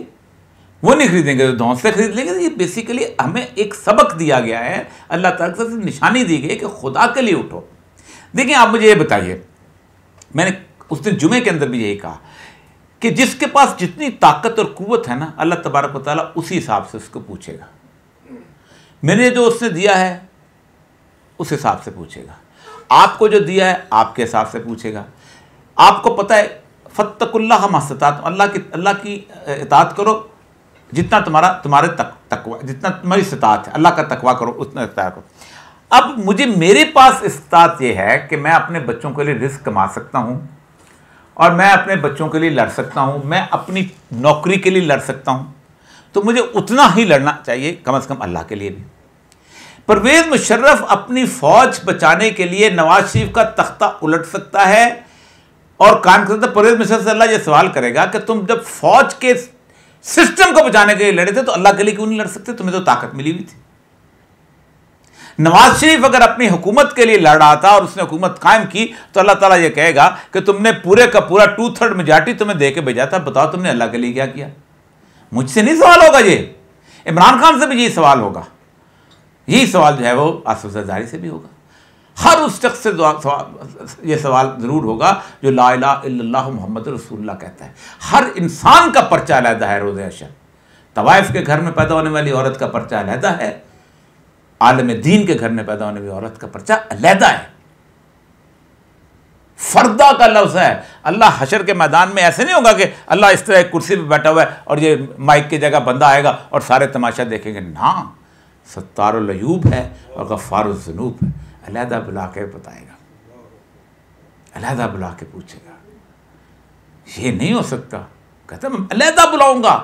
Speaker 1: वो नहीं खरीदेंगे तो दौ से खरीद लेंगे तो ये बेसिकली हमें एक सबक दिया गया है अल्लाह तला से निशानी दी गई कि खुदा के लिए उठो देखिए आप मुझे ये बताइए मैंने उस दिन जुमे के अंदर भी यही कहा कि जिसके पास जितनी ताकत और कुवत है ना अल्लाह तबारक वाली उसी हिसाब से उसको पूछेगा मैंने जो उसने दिया है उस हिसाब से पूछेगा आपको जो दिया है आपके हिसाब से पूछेगा आपको पता है फ़तकुल्ला मस्ततात अल्लाह की अल्लाह की इतात करो जितना तुम्हारा तुम्हारे तक तकवा जितना तुम्हारी इस्तात है अल्लाह का तकवा करो उतना इतार करो अब मुझे मेरे पास इस्तात ये है कि मैं अपने बच्चों के लिए रिस्क कमा सकता हूँ और मैं अपने बच्चों के लिए लड़ सकता हूँ मैं अपनी नौकरी के लिए लड़ सकता हूँ तो मुझे उतना ही लड़ना चाहिए कम से कम अल्लाह के लिए भी परवेज मुशर्रफ अपनी फौज बचाने के लिए नवाज शरीफ का तख्ता उलट सकता है और कान करता परवेज मुशर्रफ से अल्लाह ये सवाल करेगा कि तुम जब फौज के सिस्टम को बचाने के लिए लड़े थे तो अल्लाह के लिए क्यों नहीं लड़ सकते तुम्हें तो ताकत मिली हुई थी नवाज शरीफ अगर अपनी हुकूमत के लिए लड़ रहा था और उसने हुकूमत कायम की तो अल्लाह ताला ये कहेगा कि तुमने पूरे का पूरा टू थर्ड मेजार्टी तुम्हें दे के भेजा था बताओ तुमने अल्लाह के लिए क्या किया मुझसे नहीं सवाल होगा ये इमरान खान से भी यही सवाल होगा यही सवाल जो है वो आसफ जरदारी से भी होगा हर उस शख्स से ये सवाल ज़रूर होगा जो ला मोहम्मद रसूलुल्लाह कहता है हर इंसान का पर्चा अलहदा है रोज़ अशर तवाइफ के घर में पैदा होने वाली औरत का पर्चा लहदा है आलम दीन के घर में पैदा होने वाली औरत का पर्चा अलहदा है फर्दा का लफ्ज है अल्लाह हशर के मैदान में ऐसे नहीं होगा कि अल्लाह इस तरह एक कुर्सी पर बैठा हुआ है और ये माइक की जगह बंदा आएगा और सारे तमाशा देखेंगे ना सत्तारयूब है और गफ़ारजनूब है अलहदा बुला के बताएगा अलहदा बुला के पूछेगा ये नहीं हो सकता कहता मैं अलहदा बुलाऊंगा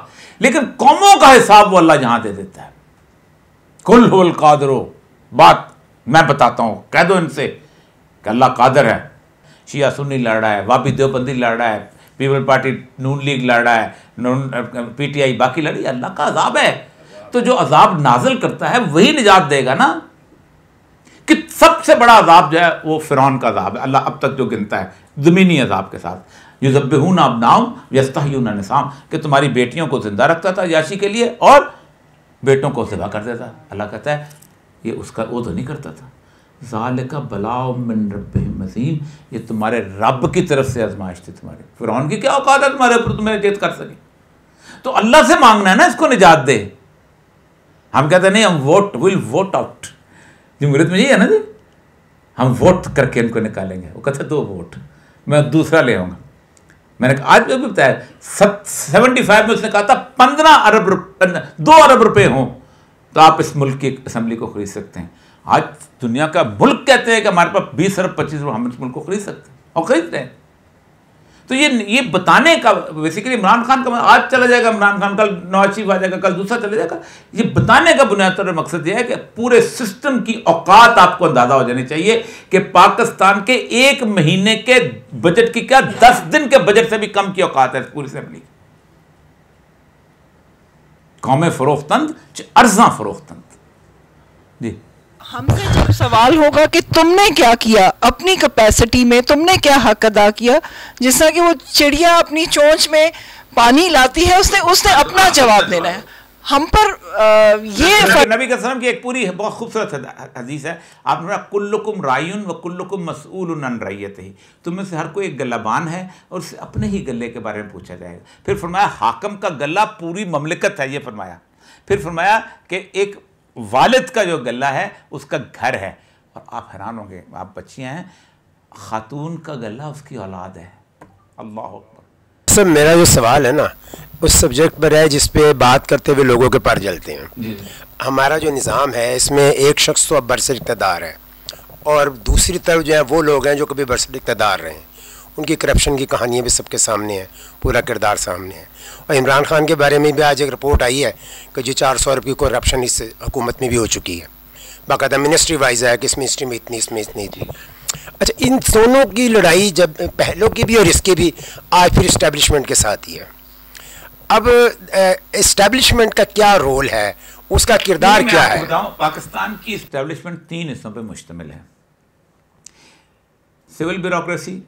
Speaker 1: लेकिन कौमों का हिसाब वो अल्लाह जहाँ दे देता है कुल होल कादरो बात मैं बताता हूं कह दो इनसे कि अल्लाह कादर है शिया सुन्नी लड़ रहा है वापी देवबंदी लड़ रहा है पीपल पार्टी नून लीग लड़ रहा है पी टी आई बाकी लड़ी अल्लाह का अजाब है तो जो अजाब नाजल करता है वही निजात देगा ना कि सबसे बड़ा अजाब जो है वो फ़िरौन का अजाब है अल्लाह अब तक जो गिनता है ज़मीनी अजाब के साथ ना अब नाम यस्ता निसाम कि तुम्हारी बेटियों को ज़िंदा रखता था याशी के लिए और बेटों को सिवा कर देता अल्लाह कहता है ये उसका वो तो नहीं करता था जाल का बलाओ मिन रब मसीम ये तुम्हारे रब की तरफ से आजमाइश थी तुम्हारे फिर की क्या औकात है तुम्हारे ऊपर तुम्हें जिद कर सके तो अल्लाह से मांगना है ना इसको निजात दे हम कहते नहीं हम वोट विल वोट आउट जमहूरियत में यही है ना जी हम वोट करके इनको निकालेंगे वो कहते दो वोट मैं दूसरा ले आऊँगा मैंने आज भी बताया सेवेंटी फाइव में उसने कहा था पंद्रह अरब दो अरब रुपए हो तो आप इस मुल्क की असेंबली को खरीद सकते हैं आज दुनिया का मुल्क कहते हैं कि हमारे पास बीस अरब पच्चीस अरब हम इस मुल्क को खरीद सकते हैं और खरीद रहे हैं तो ये ये बताने का बेसिकली इमरान खान का मतलब आज चला जाएगा इमरान खान कल नवाज शरीफ आ जाएगा कल दूसरा चला जाएगा ये बताने का बुनियाद तौर मकसद ये है कि पूरे सिस्टम की औकात आपको अंदाजा हो जानी चाहिए कि पाकिस्तान के एक महीने के बजट की क्या दस दिन के बजट से भी कम की औकात है पूरी असेंबली कौम फरोख्तंद अर्जा फरोख्तंद
Speaker 2: जी हमसे जब सवाल होगा कि तुमने क्या किया अपनी कैपेसिटी में तुमने क्या हक अदा किया जिस तरह कि वो चिड़िया अपनी चोंच में पानी लाती है उसने उसने अपना हाँ, जवाब देना
Speaker 1: है हम पर ये नबी कसलम की एक पूरी बहुत खूबसूरत हदीस है आपने कुल्लुकुम रायुन व कुल्लुकुम मसूल रैयत ही तुम तो में से हर कोई एक गलाबान है और उससे अपने ही गले के बारे में पूछा जाएगा फिर फरमाया हाकम का गला पूरी ममलिकत है ये फरमाया फिर फरमाया कि एक वालिद का जो गला है उसका घर है और आप हैरान होंगे आप बच्चियाँ हैं खातून का गला उसकी औलाद है अल्लाह सर मेरा जो सवाल है ना उस सब्जेक्ट पर है जिस पे बात करते हुए लोगों के पार जलते हैं हमारा जो निज़ाम है इसमें एक शख्स तो अब बरसर इकतदार है और दूसरी तरफ जो है वो लोग हैं जो कभी बरसर इकतदार रहे हैं उनकी करप्शन की कहानियाँ भी सबके सामने हैं पूरा किरदार सामने है और इमरान खान के बारे में भी आज एक रिपोर्ट आई है कि जो चार सौ रुपये करप्शन इस हुकूमत में भी हो चुकी है बाकायदा मिनिस्ट्री वाइज है कि इस मिनिस्ट्री में इतनी इसमें इतनी थी अच्छा इन दोनों की लड़ाई जब पहलों की भी और इसकी भी आज फिर इस्टेब्लिशमेंट के साथ ही है अब
Speaker 2: इस्टेब्लिशमेंट का क्या रोल है उसका किरदार क्या है
Speaker 1: पाकिस्तान की इस्टेब्लिशमेंट तीन हिस्सों पर मुश्तमिल है सिविल ब्यूरोसी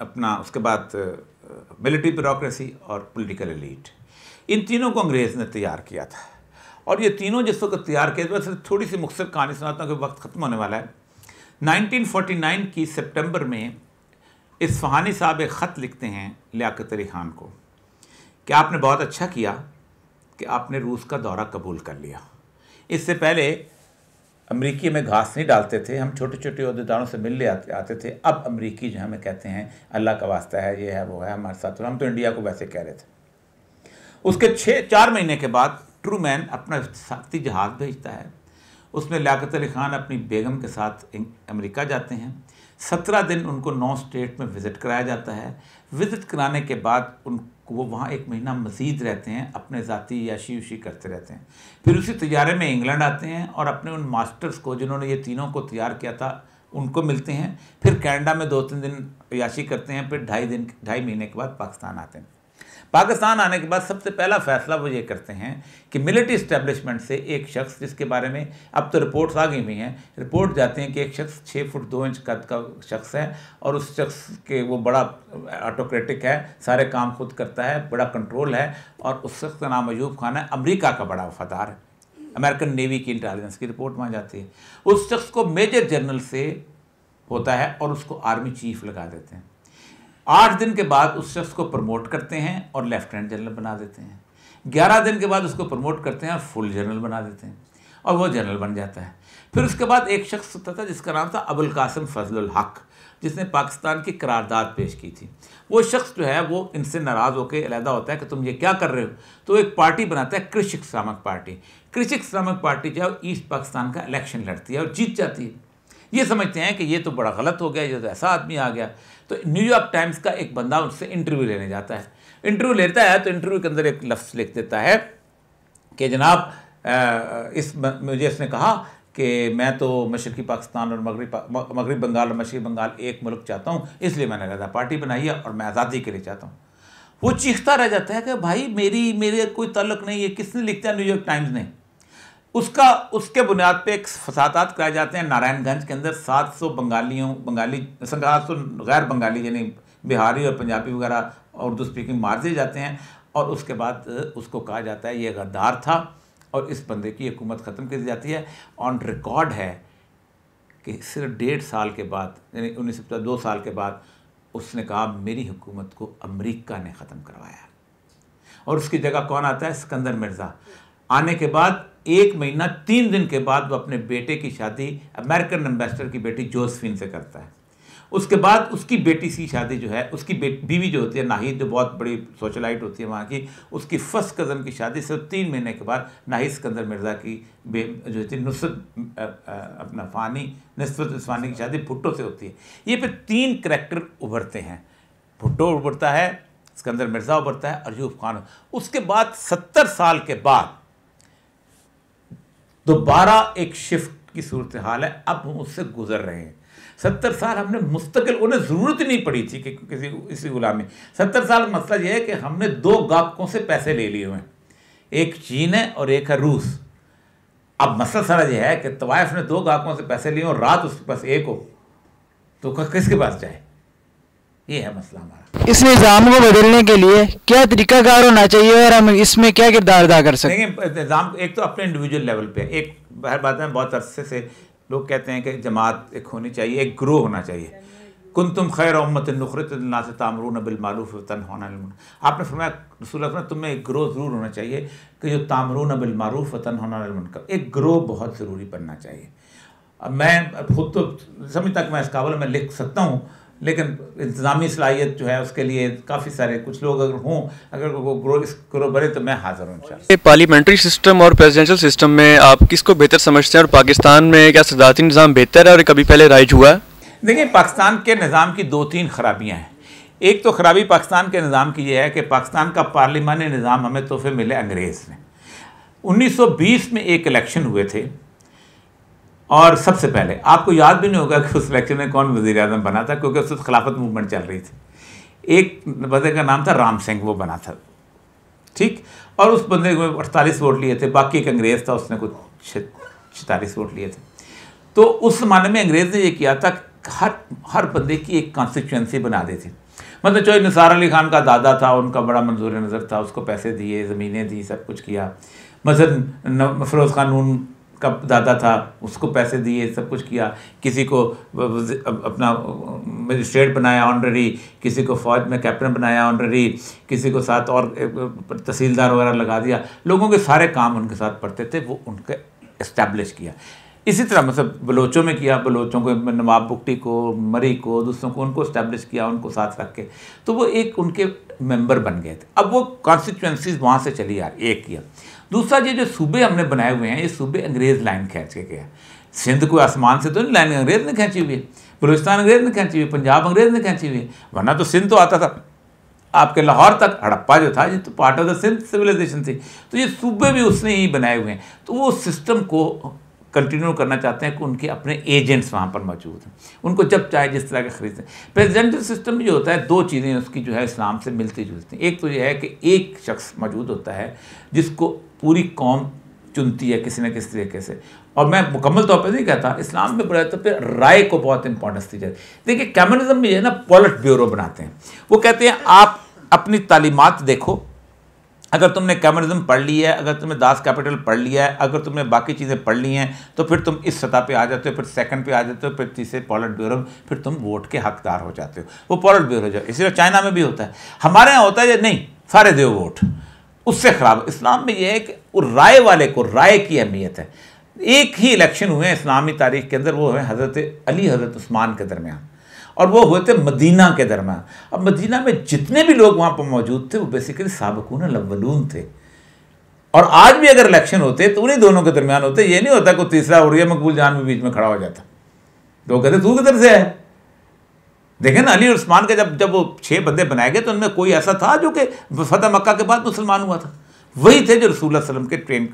Speaker 1: अपना उसके बाद मिलिट्री ब्यूरोसी और पोलिटिकल एलीट इन तीनों को अंग्रेज़ ने तैयार किया था और ये तीनों जिस वक्त तैयार किए वैसे थोड़ी सी मुख्तर कहानी सुनाता हूँ कि वक्त ख़त्म होने वाला है 1949 की सितंबर में इस फहानी साहब एक ख़त लिखते हैं लियाकत अली ख़ान को कि आपने बहुत अच्छा किया कि आपने रूस का दौरा कबूल कर लिया इससे पहले अमरीकी में घास नहीं डालते थे हम छोटे छोटे अहदेदारों से मिलने आते आते थे अब अमरीकी जो हमें कहते हैं अल्लाह का वास्ता है ये है वो है हमारे साथ हम तो इंडिया को वैसे कह रहे थे उसके छः चार महीने के बाद ट्रू मैन अपना साथी जहाज़ भेजता है उसमें लियात अली खान अपनी बेगम के साथ अमरीका जाते हैं सत्रह दिन उनको नौ स्टेट में विज़िट कराया जाता है विज़िट कराने के बाद उन वो वहाँ एक महीना मजीद रहते हैं अपने ज़ाती याशी उशी करते रहते हैं फिर उसी तैयारे में इंग्लैंड आते हैं और अपने उन मास्टर्स को जिन्होंने ये तीनों को तैयार किया था उनको मिलते हैं फिर कैनेडा में दो तीन दिन याशी करते हैं फिर ढाई दिन ढाई महीने के बाद पाकिस्तान आते हैं पाकिस्तान आने के बाद सबसे पहला फैसला वो ये करते हैं कि मिलिट्री इस्टेब्लिशमेंट से एक शख्स जिसके बारे में अब तो रिपोर्ट्स आ गई हुई हैं रिपोर्ट जाती हैं कि एक शख्स छः फुट दो इंच कद का शख्स है और उस शख्स के वो बड़ा ऑटोक्रेटिक है सारे काम खुद करता है बड़ा कंट्रोल है और उस शख्स का नाम अयूब खान है अमरीका का बड़ा वफादार है अमेरिकन नेवी की इंटेलिजेंस की रिपोर्ट मान जाती है उस शख्स को मेजर जनरल से होता है और उसको आर्मी चीफ लगा देते हैं आठ दिन के बाद उस शख्स को प्रमोट करते हैं और लेफ्टिनेंट जनरल बना देते हैं ग्यारह दिन के बाद उसको प्रमोट करते हैं और फुल जनरल बना देते हैं और वह जनरल बन जाता है फिर उसके बाद एक शख्स होता था जिसका नाम था अबुल कासिम फजल हक जिसने पाकिस्तान की करारदाद पेश की थी वो शख्स जो है वो इनसे नाराज़ होकर अलहदा होता है कि तुम ये क्या कर रहे हो तो एक पार्टी बनाता है कृषक सामक पार्टी कृषक सामक पार्टी जो है ईस्ट पाकिस्तान का इलेक्शन लड़ती है और जीत जाती है ये समझते हैं कि ये तो बड़ा गलत हो गया ये तो ऐसा आदमी आ गया तो न्यूयॉर्क टाइम्स का एक बंदा उनसे इंटरव्यू लेने जाता है इंटरव्यू लेता है तो इंटरव्यू के अंदर एक लफ्स लिख देता है कि जनाब इस मुझे इसने कहा कि मैं तो मशरकी पाकिस्तान और मगरब मगरब बंगाल और मशरक बंगाल एक मुल्क चाहता हूँ इसलिए मैंने लगा पार्टी बनाई है और मैं आज़ादी के लिए चाहता हूँ वो चीखता रह जाता है कि भाई मेरी मेरे कोई तल्लक नहीं है किसने लिखता है न्यूयॉर्क टाइम्स ने उसका उसके बुनियाद पे एक फसादात कराए जाते हैं नारायणगंज के अंदर 700 बंगालियों बंगाली सात सौ गैर बंगाली यानी बिहारी और पंजाबी वगैरह उर्दू स्पीकिंग मार दिए जाते हैं और उसके बाद उसको कहा जाता है ये गद्दार था और इस बंदे की हुकूमत ख़त्म कर दी जाती है ऑन रिकॉर्ड है कि सिर्फ डेढ़ साल के बाद यानी उन्नीस सौ दो साल के बाद उसने कहा मेरी हुकूमत को अमरीका ने ख़त्म करवाया और उसकी जगह कौन आता है सिकंदर मिर्ज़ा आने के बाद एक महीना तीन दिन के बाद वो अपने बेटे की शादी अमेरिकन एम्बेसडर की बेटी जोसफिन से करता है उसके बाद उसकी बेटी की शादी जो है उसकी बीवी जो होती है नाहिद जो बहुत बड़ी सोशलाइट होती है वहाँ की उसकी फर्स्ट कज़न की शादी सिर्फ तीन महीने के बाद नाहिद सिकंदर मिर्ज़ा की बे जो होती है नुसरत अपना फ़ानी नसरत उस्मानी की शादी भुट्टो से होती है ये फिर तीन करेक्टर उभरते हैं भुट्टो उभरता है सिकंदर मिर्ज़ा उभरता है और खान उसके बाद सत्तर साल के बाद दोबारा एक शिफ्ट की सूरत हाल है अब हम उससे गुजर रहे हैं सत्तर साल हमने मुस्तकिल उन्हें ज़रूरत ही नहीं पड़ी थी कि किसी इसी गुलाम में सत्तर साल मसला यह है कि हमने दो गाहकों से पैसे ले लिए हुए हैं एक चीन है और एक है रूस अब मसला सारा यह है कि तवायफ ने दो गाहकों से पैसे लिए और रात उसके पास एक हो तो किसके पास जाए ये है मसला हमारा इस निज़ाम को बदलने के
Speaker 2: लिए क्या तरीकाकार होना चाहिए और हम इसमें क्या किरदार अदा कर सकते हैं
Speaker 1: निज़ाम एक तो अपने इंडिविजुअल लेवल पे एक हर बात में बहुत अरसे से लोग कहते हैं कि जमात एक होनी चाहिए एक ग्रो होना चाहिए कुन तुम खैर उम्मत ना से तामरून बिलमालूफ तन होना आपने फरमाया रसूल अपना तुम्हें एक ग्रो ज़रूर होना चाहिए कि जो तामरून बिलमारूफ तन होना का एक ग्रो बहुत ज़रूरी बनना चाहिए अब मैं खुद तो समझ तक मैं इस काबल में लिख सकता हूँ लेकिन इंतज़ामी सलाहियत जो है उसके लिए काफ़ी सारे कुछ लोग अगर हों अगर वो ग्रो ग्रो बढ़े तो मैं हाजिर हूँ
Speaker 2: पार्लियामेंट्री सिस्टम और प्रेजिडेंशल सिस्टम में आप किसको बेहतर समझते हैं और पाकिस्तान में क्या सदारती निज़ाम बेहतर है और कभी पहले राइज हुआ है
Speaker 1: देखिए पाकिस्तान के निज़ाम की दो तीन खराबियाँ हैं एक तो ख़राबी पाकिस्तान के निज़ाम की यह है कि पाकिस्तान का पार्लिमानी निज़ाम हमें तोहफे मिले अंग्रेज़ ने 1920 में एक इलेक्शन हुए थे और सबसे पहले आपको याद भी नहीं होगा कि उस इलेक्शन में कौन वजी अजम बना था क्योंकि उस खिलाफत मूवमेंट चल रही थी एक बंदे का नाम था राम सिंह वो बना था ठीक और उस बंदे को अड़तालीस वोट लिए थे बाकी एक अंग्रेज़ था उसने कुछ छतालीस वोट लिए थे तो उस ज़माने में अंग्रेज़ ने ये किया था हर हर बंदे की एक कॉन्स्टिट्यूंसी बना दी थी मतलब चौधरी निसार अली खान का दादा था उनका बड़ा मंजूर नज़र था उसको पैसे दिए ज़मीनें दी सब कुछ किया मसल फरोज़ खान का दादा था उसको पैसे दिए सब कुछ किया किसी को अपना मजिस्ट्रेट बनाया ऑनररी किसी को फौज में कैप्टन बनाया ऑनररी किसी को साथ और तहसीलदार वगैरह लगा दिया लोगों के सारे काम उनके साथ पड़ते थे वो उनके इस्टेब्लिश किया इसी तरह मतलब बलोचों में किया बलोचों को नवाब बुकटी को मरी को दूसरों को उनको इस्टेब्लिश किया उनको साथ रख के तो वो एक उनके मेंबर बन गए थे अब वो कॉन्स्टिट्यूंसीज वहाँ से चली आ रही एक किया दूसरा ये जो सूबे हमने बनाए हुए हैं ये सूबे अंग्रेज़ लाइन खींच के गया सिंध को आसमान से तो नहीं लाइन अंग्रेज़ ने खींची हुई है बलोचिस्तान अंग्रेज़ ने खींची हुई पंजाब अंग्रेज़ ने खींची हुई वरना तो सिंध तो आता था आपके लाहौर तक हड़प्पा जो था ये तो part of the Sindh civilization थी तो ये सूबे भी उसने ही बनाए हुए हैं तो वो सिस्टम को कंटिन्यू करना चाहते हैं कि उनके अपने एजेंट्स वहाँ पर मौजूद हैं उनको जब चाहे जिस तरह के खरीदते हैं सिस्टम जो होता है दो चीज़ें उसकी जो है इस्लाम से मिलती जुलती हैं एक तो यह है कि एक शख्स मौजूद होता है जिसको पूरी कौम चुनती है किसी न किसी तरीके से और मैं मुकम्मल तौर पर नहीं कहता इस्लाम में बड़ा तौर तो पर राय को बहुत इंपॉर्टेंस दी जाती है देखिए कम्युनिज्म में जो है ना पॉलिट ब्यूरो बनाते हैं वो कहते हैं आप अपनी तालीमत देखो अगर तुमने कम्युनिज्म पढ़ ली है अगर तुमने दास कैपिटल पढ़ लिया है अगर तुमने बाकी चीज़ें पढ़ ली हैं तो फिर तुम इस सतह पे आ जाते हो फिर सेकंड पे आ जाते हो फिर तीसरे पॉलिट ब्यूरो फिर तुम वोट के हकदार हो जाते हो वो पॉलिट ब्यूरो जो इसलिए चाइना में भी होता है हमारे यहाँ होता है नहीं सारे दे वोट उससे ख़राब इस्लाम में यह है कि राय वाले को राय की अहमियत है एक ही इलेक्शन हुए हैं इस्लामी तारीख के अंदर वो हुए हज़रत अली हज़रत उस्मान के दरमियान और वो हुए थे मदीना के दरम्यान अब मदीना में जितने भी लोग वहाँ पर मौजूद थे वो बेसिकली सबकून लवलून थे और आज भी अगर इलेक्शन होते तो उन्हीं दोनों के दरमियान होते ये नहीं होता कि तीसरा उड़िया मकबूल जान भी बीच में खड़ा हो जाता तो कहते तू किधर से है देखें ना अली उस्मान के जब जब वो छः बंदे बनाए गए तो उनमें कोई ऐसा था जो कि फतह मक्का के बाद मुसलमान हुआ था वही थे जो रसूल वसलम के ट्रेन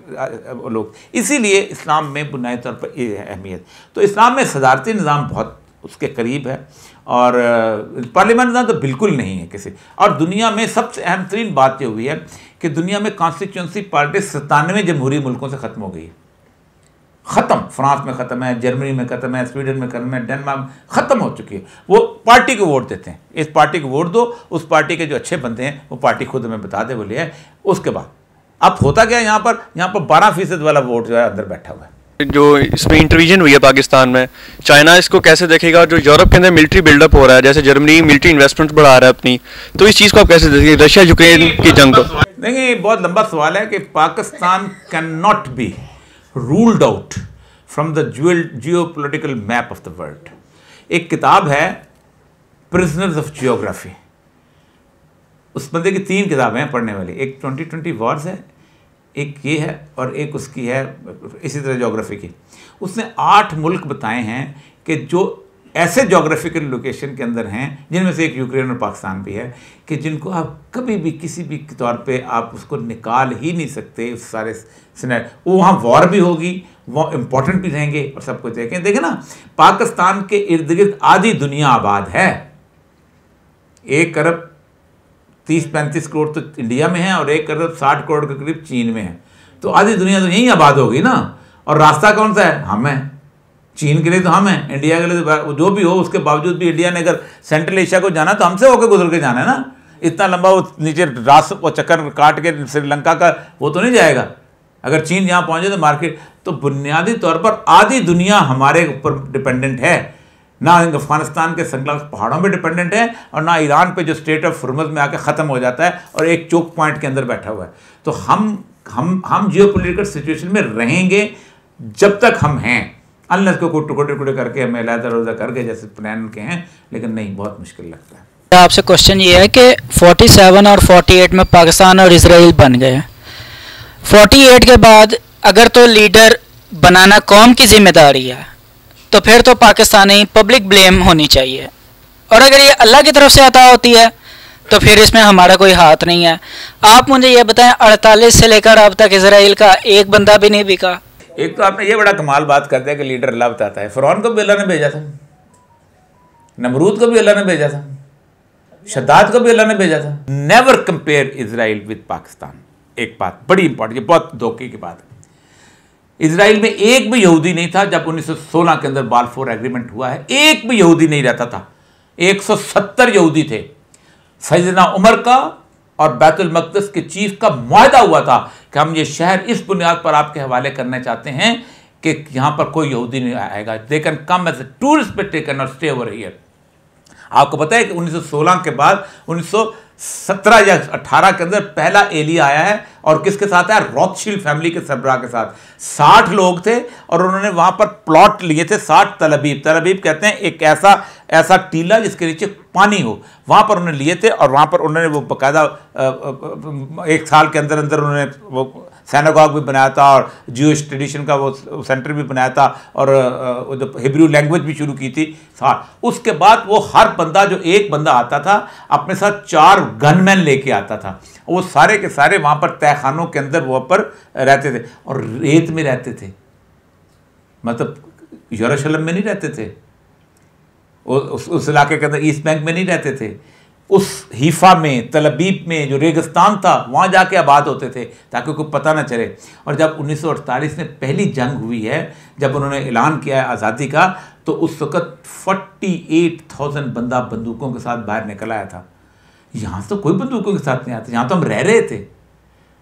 Speaker 1: लोग इसीलिए इस्लाम में बुनियादी तौर पर ये अहमियत तो इस्लाम में सदारती निज़ाम बहुत उसके करीब है और पार्लियामेंट ना तो बिल्कुल नहीं है किसी और दुनिया में सबसे अहम तरीन बात यह हुई है कि दुनिया में कॉन्स्टिट्यूंसी पार्टी सतानवे जमहूरी मुल्कों से ख़त्म हो गई है ख़त्म फ्रांस में ख़त्म है जर्मनी में ख़त्म है स्वीडन में ख़त्म है डेनमार्क ख़त्म हो चुकी है वो पार्टी को वोट देते हैं इस पार्टी को वोट दो उस पार्टी के जो अच्छे बंदे हैं वो पार्टी खुद हमें बता दे बोले उसके बाद अब होता क्या यहाँ पर यहाँ पर बारह फीसद वाला वोट जो है अंदर बैठा हुआ है जो
Speaker 2: इसमें इंटरविजन हुई है पाकिस्तान में चाइना इसको कैसे देखेगा जो यूरोप के अंदर मिलिट्री बिल्डअप हो रहा है जैसे जर्मनी मिलिट्री इन्वेस्टमेंट बढ़ा रहा है अपनी तो इस चीज़ को आप कैसे देखेंगे रशिया यूक्रेन की जंग को
Speaker 1: देखिए बहुत लंबा सवाल है कि Pakistan can not be ruled out from the geopolitical map of the world एक किताब है प्रिजनर्स ऑफ जियोग्राफी उस बंदे की तीन किताबें हैं पढ़ने वाली एक ट्वेंटी ट्वेंटी वॉर्स है एक ये है और एक उसकी है इसी तरह जोग्राफी की उसने आठ मुल्क बताए हैं कि जो ऐसे जोग्राफिकल लोकेशन के अंदर हैं जिनमें से एक यूक्रेन और पाकिस्तान भी है कि जिनको आप कभी भी किसी भी तौर पे आप उसको निकाल ही नहीं सकते उस सारे सिनेट वो वहाँ वॉर भी होगी वो इम्पोर्टेंट भी रहेंगे और सब कुछ देखें देखें ना पाकिस्तान के इर्द गिर्द आधी दुनिया आबाद है एक अरब तीस पैंतीस करोड़ तो इंडिया में है और एक करोड़ साठ करोड़ के करीब चीन में है तो आधी दुनिया तो यहीं आबाद होगी ना और रास्ता कौन सा है हम हैं चीन के लिए तो हम हैं इंडिया के लिए तो जो भी हो उसके बावजूद भी इंडिया ने अगर सेंट्रल एशिया को जाना तो हमसे होकर गुजर के जाना है ना इतना लंबा वो नीचे रास वो चक्कर काट के श्रीलंका का वो तो नहीं जाएगा अगर चीन यहाँ पहुँचे तो मार्केट तो बुनियादी तौर पर आधी दुनिया हमारे ऊपर डिपेंडेंट है ना अफगानिस्तान के संलग्न पहाड़ों पे डिपेंडेंट है और ना ईरान पे जो स्टेट ऑफ फुरमज में आके ख़त्म हो जाता है और एक चोक पॉइंट के अंदर बैठा हुआ है तो हम हम हम जियो पोलिटिकल सिचुएशन में रहेंगे जब तक हम हैं अल्ल को टुकड़े टुकड़े करके हमें लहदा रोजा करके जैसे प्लान के हैं लेकिन नहीं बहुत मुश्किल
Speaker 2: लगता है आपसे क्वेश्चन ये है कि 47 और 48 में पाकिस्तान और इसराइल बन गए 48 के बाद अगर तो लीडर बनाना कौम की जिम्मेदारी है तो फिर तो पाकिस्तानी पब्लिक ब्लेम होनी चाहिए और अगर ये अल्लाह की तरफ से अता होती है तो फिर इसमें हमारा कोई हाथ नहीं है आप मुझे ये बताएं अड़तालीस से लेकर अब तक इसराइल का एक बंदा भी नहीं बिका
Speaker 1: एक तो आपने ये बड़ा कमाल बात कर दिया कि लीडर अल्लाह बताता है फ़रौन को भी अल्लाह ने भेजा था नमरूद को भी अल्लाह ने भेजा था शदाद को भी अल्लाह ने भेजा था never compare Israel with Pakistan एक बात बड़ी इंपॉर्टेंट ये बहुत धोखे की बात है इसराइल में एक भी यहूदी नहीं था जब 1916 के अंदर बालफोर एग्रीमेंट हुआ है एक भी यहूदी नहीं रहता था 170 यहूदी थे सजना उमर का और बैतुल मकदस के चीफ का मुआदा हुआ था कि हम ये शहर इस बुनियाद पर आपके हवाले करना चाहते हैं कि यहां पर कोई यहूदी नहीं आएगा they can come as a tourist पर टेकन और स्टे ओवर हियर आपको पता है कि 1916 के बाद 1917 या 18 के अंदर पहला एलिया आया है और किसके साथ है रॉथशील फैमिली के सरबरा के साथ साठ लोग थे और उन्होंने वहां पर प्लॉट लिए थे साठ तलबीब तलबीब कहते हैं एक ऐसा ऐसा टीला जिसके नीचे पानी हो वहां पर उन्होंने लिए थे और वहां पर उन्होंने वो बाकायदा एक साल के अंदर अंदर उन्होंने वो सैनागॉग भी बनाया था और जियो ट्रेडिशन का वो सेंटर भी बनाया था और हिब्रू लैंग्वेज भी शुरू की थी साथ उसके बाद वो हर बंदा जो एक बंदा आता था अपने साथ चार गनमैन लेके आता था वो सारे के सारे वहाँ पर तय खानों के अंदर वहाँ पर रहते थे और रेत में रहते थे मतलब यरूशलेम में नहीं रहते थे उस उस इलाके के अंदर ईस्ट बैंक में नहीं रहते थे उस हीफा में तलबीब में जो रेगिस्तान था वहाँ जाके आबाद होते थे ताकि कोई पता ना चले और जब 1948 में पहली जंग हुई है जब उन्होंने ऐलान किया है आज़ादी का तो उस वक़्त 48,000 बंदा बंदूकों के साथ बाहर निकल आया था यहाँ तो कोई बंदूकों के साथ नहीं आते यहाँ तो हम रह रहे थे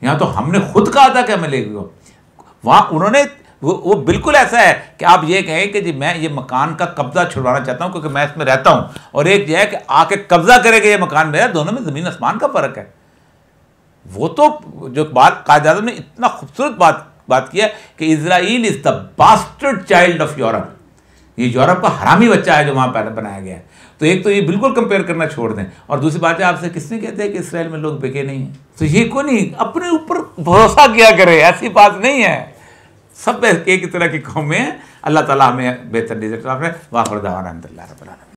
Speaker 1: यहाँ तो हमने खुद कहा था कि हमें ले गए वहाँ उन्होंने वो वो बिल्कुल ऐसा है कि आप ये कहें कि जी मैं ये मकान का कब्जा छुड़वाना चाहता हूँ क्योंकि मैं इसमें रहता हूँ और एक यह है कि आके कब्जा करेगा ये मकान मेरा दोनों में ज़मीन आसमान का फ़र्क है वो तो जो बात कायद आजम ने इतना खूबसूरत बात बात किया कि Israel is the bastard child of Europe ये यूरोप का हरामी बच्चा है जो वहाँ पहले बनाया गया है तो एक तो ये बिल्कुल कंपेयर करना छोड़ दें और दूसरी बात है आपसे किसने कहते हैं कि इसराइल में लोग बिके नहीं हैं तो ये को नहीं अपने ऊपर भरोसा किया करें ऐसी बात नहीं है सब एक ही तरह की कौमें अल्लाह तला हमें बेहतर डिजिटल वाहर दावाना